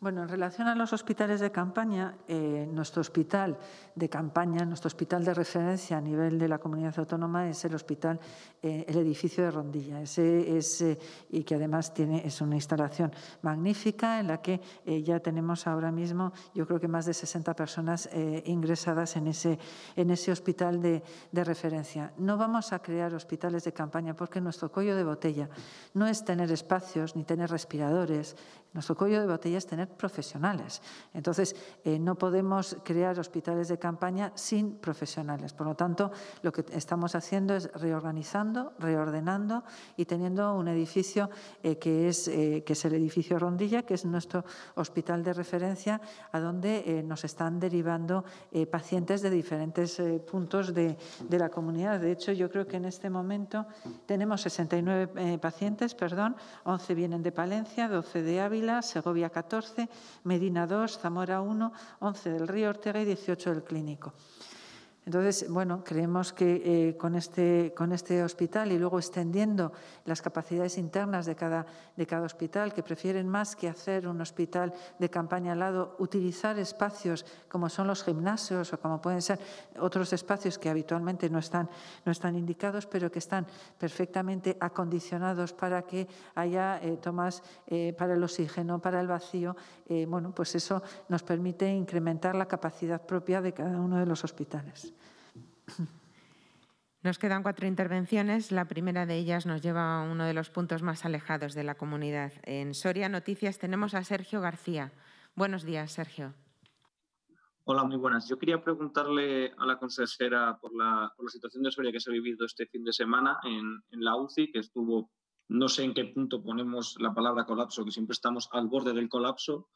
Bueno, en relación a los hospitales de campaña, eh, nuestro hospital de campaña, nuestro hospital de referencia a nivel de la comunidad autónoma es el hospital, eh, el edificio de Rondilla, ese, eh, y que además tiene, es una instalación magnífica en la que ya tenemos ahora mismo, yo creo que más de 60 personas ingresadas en ese, en ese hospital de, de referencia. No vamos a crear hospitales de campaña porque nuestro cuello de botella no es tener espacios ni tener respiradores nuestro cuello de botella es tener profesionales. Entonces, eh, no podemos crear hospitales de campaña sin profesionales. Por lo tanto, lo que estamos haciendo es reorganizando, reordenando y teniendo un edificio eh, que, es, eh, que es el edificio Rondilla, que es nuestro hospital de referencia, a donde nos están derivando pacientes de diferentes puntos de, la comunidad. De hecho, yo creo que en este momento tenemos 69 pacientes, perdón, 11 vienen de Palencia, 12 de Ávila, Segovia 14, Medina 2, Zamora 1, 11 del Río Ortega y 18 del Clínico. Entonces, bueno, creemos que eh, con, este, con este hospital y luego extendiendo las capacidades internas de cada, de cada hospital, que prefieren más que hacer un hospital de campaña al lado, utilizar espacios como son los gimnasios o como pueden ser otros espacios que habitualmente no están, no están indicados, pero que están perfectamente acondicionados para que haya eh, tomas eh, para el oxígeno, para el vacío. bueno, pues eso nos permite incrementar la capacidad propia de cada uno de los hospitales. Nos quedan cuatro intervenciones. La primera de ellas nos lleva a uno de los puntos más alejados de la comunidad. En Soria Noticias tenemos a Sergio García. Buenos días, Sergio. Hola, muy buenas. Yo quería preguntarle a la consejera por la, situación de Soria que se ha vivido este fin de semana en, la UCI, que estuvo, no sé en qué punto ponemos la palabra colapso, que siempre estamos al borde del colapso.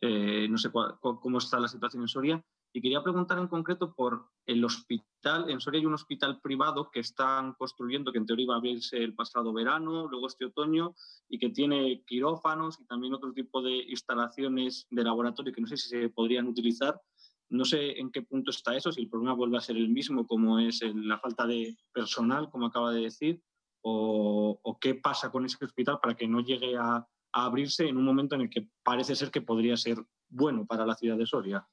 Eh, no sé cómo está la situación en Soria. Y quería preguntar en concreto por el hospital. En Soria hay un hospital privado que están construyendo, que en teoría iba a abrirse el pasado verano, luego este otoño, y que tiene quirófanos y también otro tipo de instalaciones de laboratorio que no sé si se podrían utilizar. No sé en qué punto está eso, si el problema vuelve a ser el mismo, como es la falta de personal, como acaba de decir, o, qué pasa con ese hospital para que no llegue a abrirse en un momento en el que parece ser que podría ser bueno para la ciudad de Soria.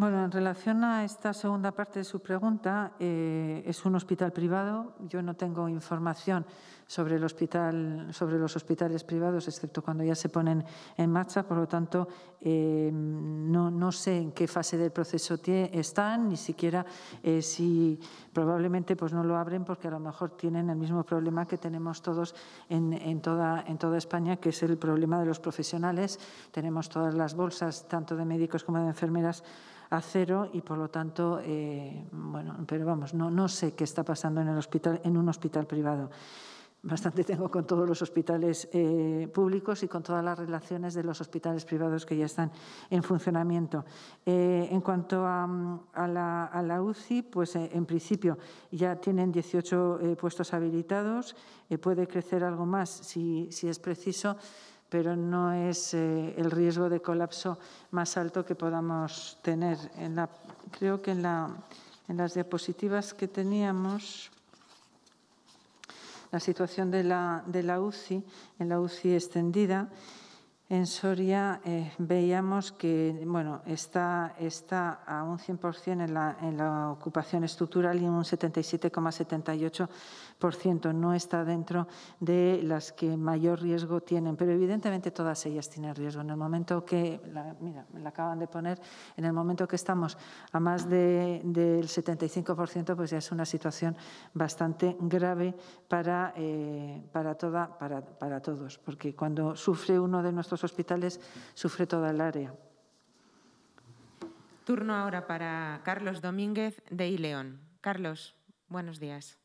Bueno, en relación a esta segunda parte de su pregunta, eh, es un hospital privado. Yo no tengo información sobre el hospital, sobre los hospitales privados, excepto cuando ya se ponen en marcha. Por lo tanto, eh, no, sé en qué fase del proceso están, ni siquiera eh, si probablemente pues no lo abren, porque a lo mejor tienen el mismo problema que tenemos todos en, en, toda, en toda España, que es el problema de los profesionales. Tenemos todas las bolsas, tanto de médicos como de enfermeras a cero y por lo tanto, eh, bueno, pero vamos, no, no sé qué está pasando en, el hospital, en un hospital privado. Bastante tengo con todos los hospitales eh, públicos y con todas las relaciones de los hospitales privados que ya están en funcionamiento. Eh, en cuanto a, la, UCI, pues en principio ya tienen 18 puestos habilitados, puede crecer algo más si, si es preciso pero no es eh, el riesgo de colapso más alto que podamos tener. creo que en, las diapositivas que teníamos, la situación de la, UCI, en la UCI extendida, en Soria eh, veíamos que está, a un 100% en la, en la, ocupación estructural y un 77,78% no está dentro de las que mayor riesgo tienen, pero evidentemente todas ellas tienen riesgo. En el momento que, la, mira, la acaban de poner, en el momento que estamos a más del 75%, pues ya es una situación bastante grave eh, para, toda, para, para todos, porque cuando sufre uno de nuestros hospitales, sufre toda el área. Turno ahora para Carlos Domínguez de Ileón. Carlos, buenos días.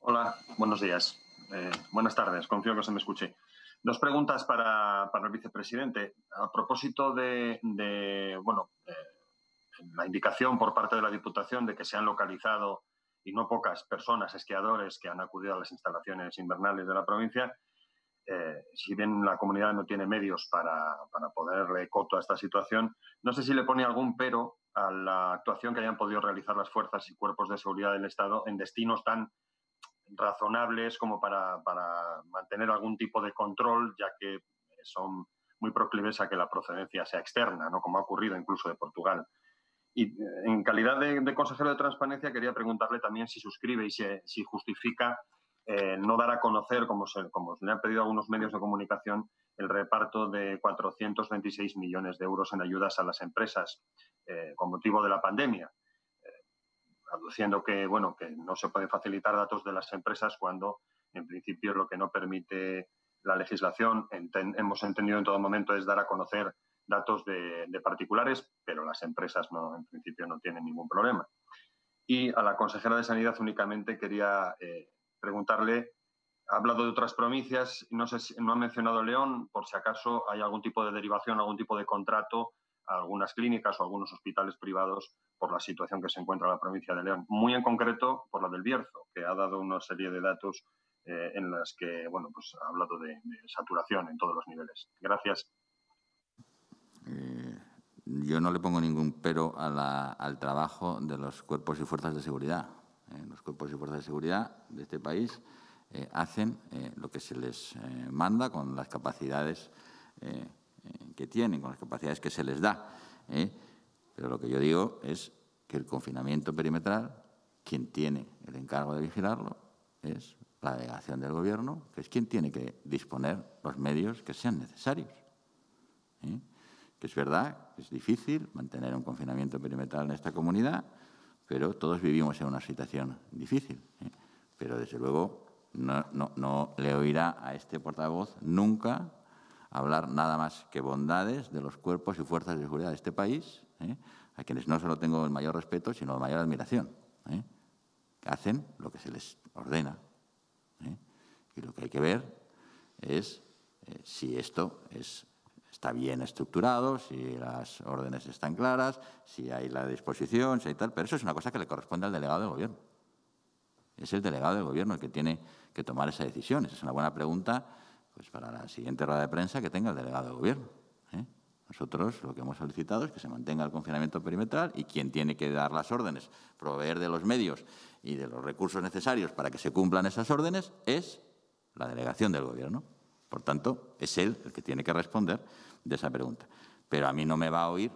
Hola, buenos días. Eh, buenas tardes, confío que se me escuche. Dos preguntas para, el vicepresidente. A propósito de, bueno, eh, la indicación por parte de la Diputación de que se han localizado, y no pocas personas, esquiadores que han acudido a las instalaciones invernales de la provincia, eh, si bien la comunidad no tiene medios para, para poder coto a esta situación, no sé si le pone algún pero a la actuación que hayan podido realizar las fuerzas y cuerpos de seguridad del Estado en destinos tan razonables como para, mantener algún tipo de control, ya que eh, son muy proclives a que la procedencia sea externa, ¿no? como ha ocurrido incluso de Portugal. Y eh, en calidad de, consejero de transparencia quería preguntarle también si suscribe y si, justifica eh, no dar a conocer, como, se, como le han pedido algunos medios de comunicación, el reparto de 426 millones de euros en ayudas a las empresas con motivo de la pandemia aduciendo que, bueno, que no se pueden facilitar datos de las empresas cuando, en principio, lo que no permite la legislación, hemos entendido en todo momento, es dar a conocer datos de, particulares, pero las empresas no, en principio no tienen ningún problema. Y a la consejera de Sanidad únicamente quería eh, preguntarle, ha hablado de otras provincias, no, sé si, no ha mencionado León, por si acaso hay algún tipo de derivación, algún tipo de contrato algunas clínicas o algunos hospitales privados por la situación que se encuentra la provincia de León, muy en concreto por la del Bierzo, que ha dado una serie de datos eh, en las que bueno, pues, ha hablado de, saturación en todos los niveles. Gracias. Eh, yo no le pongo ningún pero al trabajo de los cuerpos y fuerzas de seguridad. Eh. los cuerpos y fuerzas de seguridad de este país hacen lo que se les manda con las capacidades que tienen, con las capacidades que se les da. ¿eh? Pero lo que yo digo es que el confinamiento perimetral, quien tiene el encargo de vigilarlo, es la delegación del Gobierno, que es quien tiene que disponer los medios que sean necesarios. ¿eh? Que es verdad es difícil mantener un confinamiento perimetral en esta comunidad, pero todos vivimos en una situación difícil. ¿eh? Pero desde luego no, no, no le oirá a este portavoz nunca hablar nada más que bondades de los cuerpos y fuerzas de seguridad de este país, ¿eh? a quienes no solo tengo el mayor respeto, sino la mayor admiración. ¿eh? Que hacen lo que se les ordena. ¿eh? Y lo que hay que ver es si esto está bien estructurado, si las órdenes están claras, si hay la disposición, si hay tal. Pero eso es una cosa que le corresponde al delegado del Gobierno. Es el delegado del Gobierno el que tiene que tomar esa decisión. es una buena pregunta pues para la siguiente rueda de prensa que tenga el delegado de gobierno. ¿eh? Nosotros lo que hemos solicitado es que se mantenga el confinamiento perimetral y quien tiene que dar las órdenes, proveer de los medios y de los recursos necesarios para que se cumplan esas órdenes es la delegación del gobierno. Por tanto, es él el que tiene que responder de esa pregunta. Pero a mí no me va a oír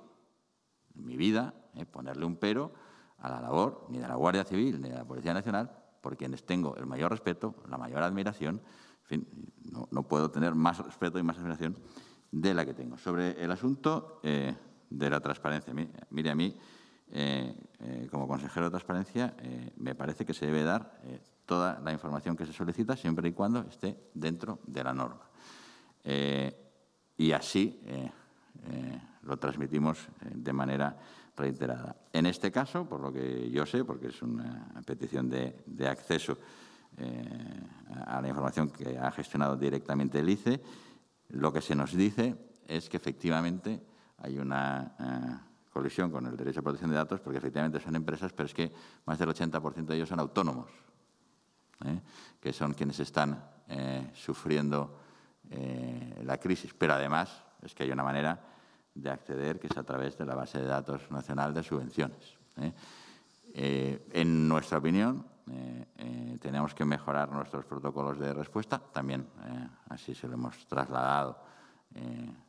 en mi vida ¿eh? ponerle un pero a la labor ni de la Guardia Civil ni de la Policía Nacional, por quienes tengo el mayor respeto, la mayor admiración no, puedo tener más respeto y más admiración de la que tengo. Sobre el asunto eh, de la transparencia, mire, a mí, eh, eh, como consejero de transparencia, me parece que se debe dar toda la información que se solicita siempre y cuando esté dentro de la norma. y así lo transmitimos de manera reiterada. En este caso, por lo que yo sé, porque es una petición de, de acceso eh, a la información que ha gestionado directamente el ICE, lo que se nos dice es que efectivamente hay una eh, colisión con el derecho a protección de datos, porque efectivamente son empresas, pero es que más del 80% de ellos son autónomos, ¿eh? que son quienes están sufriendo la crisis. Pero además es que hay una manera de acceder, que es a través de la base de datos nacional de subvenciones. en nuestra opinión, eh, eh, tenemos que mejorar nuestros protocolos de respuesta, también eh, así se lo hemos trasladado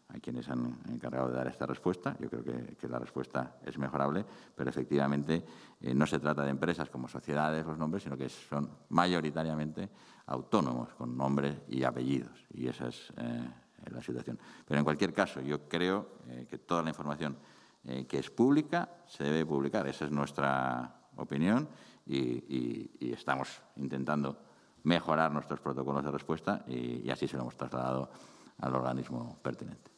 a quienes han encargado de dar esta respuesta. Yo creo que, que la respuesta es mejorable, pero efectivamente no se trata de empresas como sociedades, los nombres, sino que son mayoritariamente autónomos, con nombres y apellidos. Y esa es la situación. Pero en cualquier caso, yo creo que toda la información que es pública se debe publicar. Esa es nuestra opinión y, estamos intentando mejorar nuestros protocolos de respuesta y, así se lo hemos trasladado al organismo pertinente.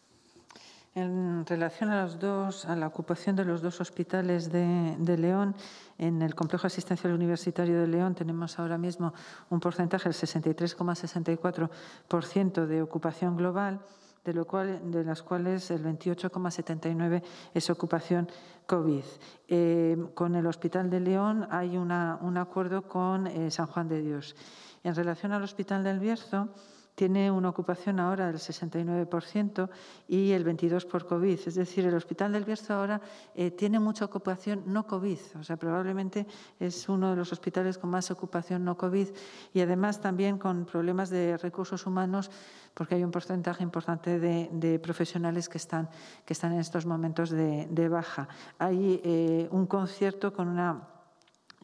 En relación a, los dos, a la ocupación de los dos hospitales de, de, León, en el Complejo Asistencial Universitario de León tenemos ahora mismo un porcentaje del 63,64% de ocupación global de, las cuales el 28,79 es ocupación COVID. Eh, con el Hospital de León hay un acuerdo con eh, San Juan de Dios. En relación al Hospital del Bierzo, tiene una ocupación ahora del 69% y el 22% por COVID. Es decir, el Hospital del Bierzo ahora eh, tiene mucha ocupación no COVID, o sea, probablemente es uno de los hospitales con más ocupación no COVID y además también con problemas de recursos humanos porque hay un porcentaje importante de, profesionales que están, que están en estos momentos de, baja. Hay eh, un concierto con una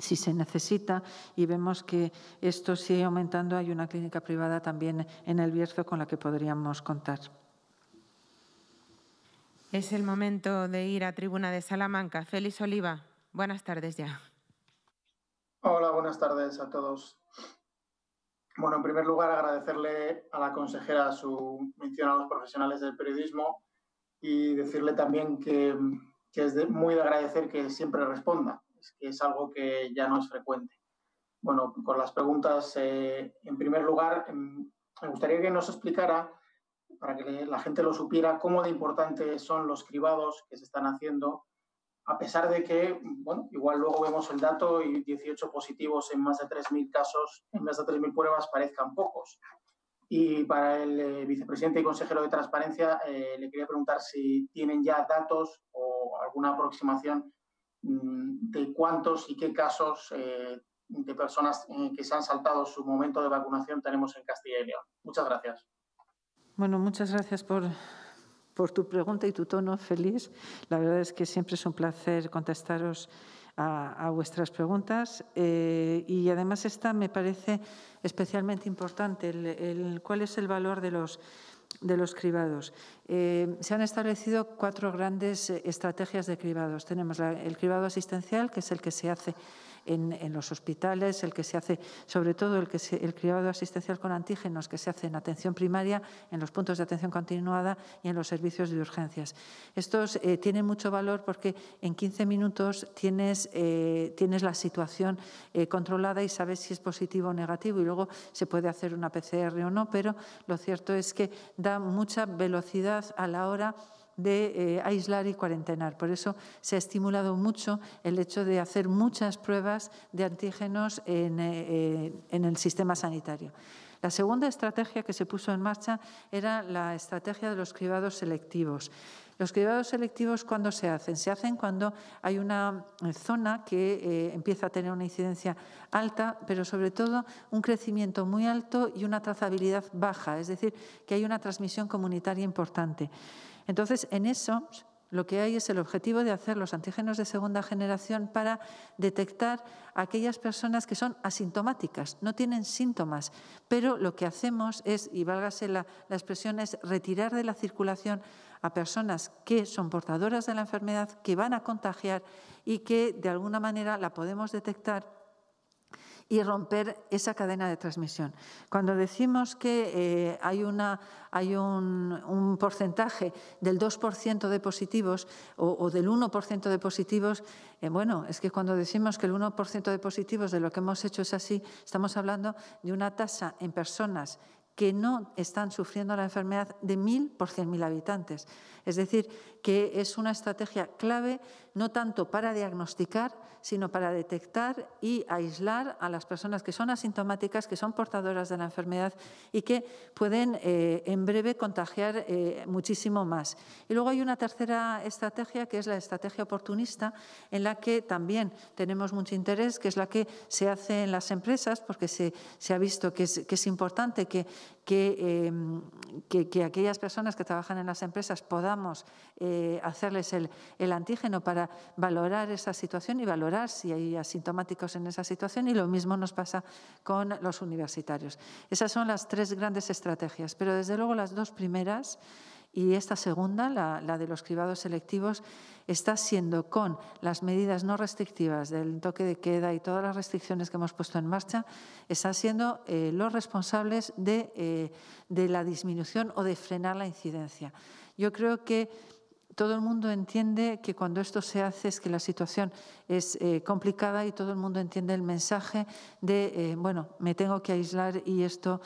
si se necesita y vemos que esto sigue aumentando, hay una clínica privada también en el Bierzo con la que podríamos contar. Es el momento de ir a Tribuna de Salamanca. Félix Oliva, buenas tardes ya. Hola, buenas tardes a todos. Bueno, en primer lugar, agradecerle a la consejera su mención a los profesionales del periodismo y decirle también que, es muy de agradecer que siempre responda que es algo que ya no es frecuente. Bueno, con las preguntas, eh, en primer lugar, em, me gustaría que nos explicara, para que la gente lo supiera, cómo de importantes son los cribados que se están haciendo, a pesar de que, bueno, igual luego vemos el dato y 18 positivos en más de 3.000 casos, en más de 3.000 pruebas parezcan pocos. Y para el eh, vicepresidente y consejero de Transparencia, eh, le quería preguntar si tienen ya datos o alguna aproximación Mm, de cuántos y qué casos eh, de personas eh, que se han saltado su momento de vacunación tenemos en Castilla y León. Muchas gracias. Bueno, muchas gracias por, tu pregunta y tu tono feliz. La verdad es que siempre es un placer contestaros a, vuestras preguntas eh, y además esta me parece especialmente importante, cuál es el valor de los de los cribados. Eh, se han establecido cuatro grandes eh, estrategias de cribados. Tenemos el cribado asistencial, que es el que se hace en, los hospitales, el que se hace, sobre todo el, que se, el cribado asistencial con antígenos que se hace en atención primaria, en los puntos de atención continuada y en los servicios de urgencias. Estos eh, tienen mucho valor porque en 15 minutos tienes, eh, tienes la situación eh, controlada y sabes si es positivo o negativo y luego se puede hacer una PCR o no, pero lo cierto es que da mucha velocidad a la hora de eh, aislar y cuarentenar. Por eso se ha estimulado mucho el hecho de hacer muchas pruebas de antígenos eh, eh, en, el sistema sanitario. La segunda estrategia que se puso en marcha era la estrategia de los cribados selectivos. Los cribados selectivos, ¿cuándo se hacen? Se hacen cuando hay una zona que empieza a tener una incidencia alta, pero sobre todo un crecimiento muy alto y una trazabilidad baja, es decir, que hay una transmisión comunitaria importante. Entonces, en eso lo que hay es el objetivo de hacer los antígenos de segunda generación para detectar a aquellas personas que son asintomáticas, no tienen síntomas, pero lo que hacemos es, y válgase la, la expresión, es retirar de la circulación a personas que son portadoras de la enfermedad, que van a contagiar y que de alguna manera la podemos detectar y romper esa cadena de transmisión. Cuando decimos que eh, hay, una, hay un, porcentaje del 2% de positivos o, del 1% de positivos, eh, bueno, es que cuando decimos que el 1% de positivos de lo que hemos hecho es así, estamos hablando de una tasa en personas que no están sufriendo la enfermedad de 1.000 por 100.000 habitantes. Es decir, que es una estrategia clave no tanto para diagnosticar, sino para detectar y aislar a las personas que son asintomáticas, que son portadoras de la enfermedad y que pueden eh, en breve contagiar eh, muchísimo más. Y luego hay una tercera estrategia, que es la estrategia oportunista, en la que también tenemos mucho interés, que es la que se hace en las empresas, porque se, ha visto que es importante que Em, que, aquellas personas que trabajan en las empresas podamos eh, hacerles el, el, antígeno para valorar esa situación y valorar si hay asintomáticos en esa situación y lo mismo nos pasa con los universitarios. Esas son las tres grandes estrategias, pero desde luego las dos primeras y esta segunda, la, de los cribados selectivos, está siendo con las medidas no restrictivas del toque de queda y todas las restricciones que hemos puesto en marcha, están siendo eh, los responsables eh, de, la disminución o de frenar la incidencia. Yo creo que todo el mundo entiende que cuando esto se hace es que la situación es eh, complicada y todo el mundo entiende el mensaje de, bueno, me tengo que aislar y esto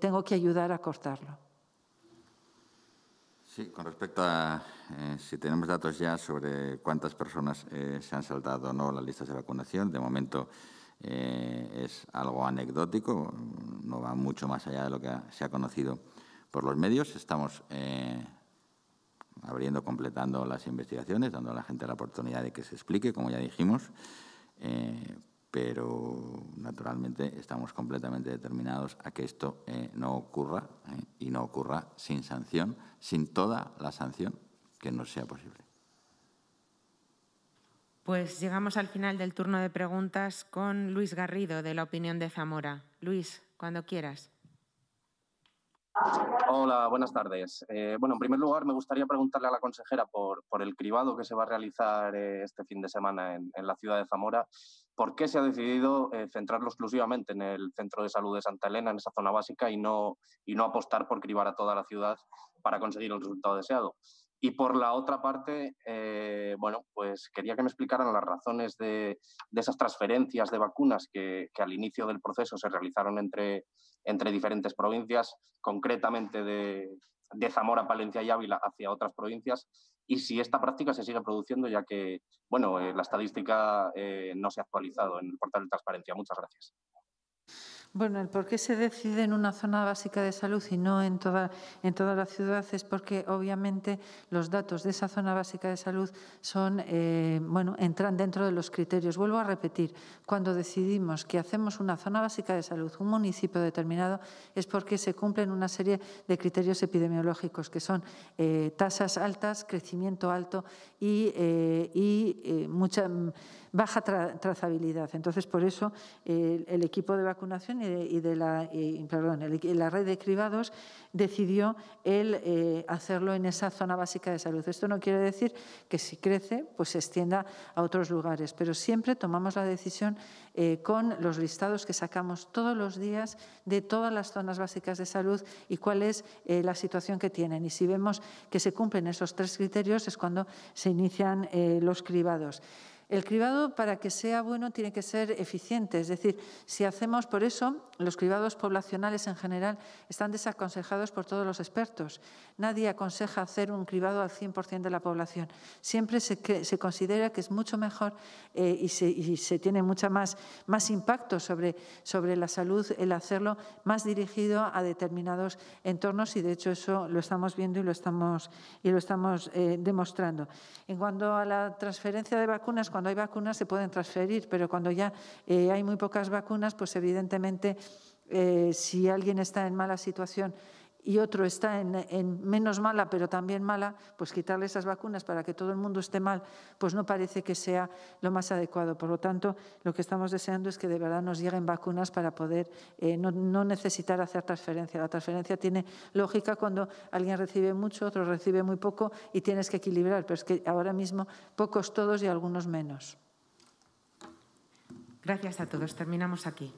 tengo que ayudar a cortarlo. Sí, con respecto a eh, si tenemos datos ya sobre cuántas personas eh, se han saltado o no las listas de vacunación, de momento eh, es algo anecdótico, no va mucho más allá de lo que se ha conocido por los medios. Estamos abriendo, completando las investigaciones, dando a la gente la oportunidad de que se explique, como ya dijimos pero naturalmente estamos completamente determinados a que esto eh, no ocurra eh, y no ocurra sin sanción, sin toda la sanción que nos sea posible. Pues llegamos al final del turno de preguntas con Luis Garrido de la opinión de Zamora. Luis, cuando quieras. Hola, buenas tardes. Eh, bueno, en primer lugar, me gustaría preguntarle a la consejera por, el cribado que se va a realizar este fin de semana en la ciudad de Zamora ¿Por qué se ha decidido eh, centrarlo exclusivamente en el Centro de Salud de Santa Elena, en esa zona básica, y no, apostar por cribar a toda la ciudad para conseguir el resultado deseado? Y por la otra parte, eh, bueno, pues quería que me explicaran las razones de, esas transferencias de vacunas que, al inicio del proceso se realizaron entre, diferentes provincias, concretamente de Zamora, Palencia y Ávila hacia otras provincias, y si esta práctica se sigue produciendo, ya que bueno, eh, la estadística eh, no se ha actualizado en el portal de transparencia. Muchas gracias. Bueno, el por qué se decide en una zona básica de salud y no en toda, en toda la ciudad es porque obviamente los datos de esa zona básica de salud son, eh, bueno, entran dentro de los criterios. Vuelvo a repetir, cuando decidimos que hacemos una zona básica de salud, un municipio determinado, es porque se cumplen una serie de criterios epidemiológicos que son eh, tasas altas, crecimiento alto y, eh, y eh, mucha baja trazabilidad. Entonces, por eso el equipo de vacunación y de, la, red de cribados decidió el eh, hacerlo en esa zona básica de salud. Esto no quiere decir que si crece, pues se extienda a otros lugares, pero siempre tomamos la decisión eh, con los listados que sacamos todos los días de todas las zonas básicas de salud y cuál es eh, la situación que tienen. Y si vemos que se cumplen esos tres criterios es cuando se inician los cribados. El cribado, para que sea bueno, tiene que ser eficiente. Es decir, si hacemos por eso, los cribados poblacionales en general están desaconsejados por todos los expertos. Nadie aconseja hacer un cribado al 100% de la población. Siempre se, considera que es mucho mejor eh, y, se, tiene mucha más, más impacto sobre, sobre la salud el hacerlo más dirigido a determinados entornos y, de hecho, eso lo estamos viendo y lo estamos, y lo estamos eh, demostrando. En cuanto a la transferencia de vacunas, cuando hay vacunas se pueden transferir, pero cuando ya eh, hay muy pocas vacunas, pues evidentemente eh, si alguien está en mala situación y otro está en, menos mala, pero también mala, pues quitarle esas vacunas para que todo el mundo esté mal, pues no parece que sea lo más adecuado. Por lo tanto, lo que estamos deseando es que de verdad nos lleguen vacunas para poder eh, no, necesitar hacer transferencia. La transferencia tiene lógica cuando alguien recibe mucho, otro recibe muy poco y tienes que equilibrar, pero es que ahora mismo pocos todos y algunos menos. Gracias a todos. Terminamos aquí.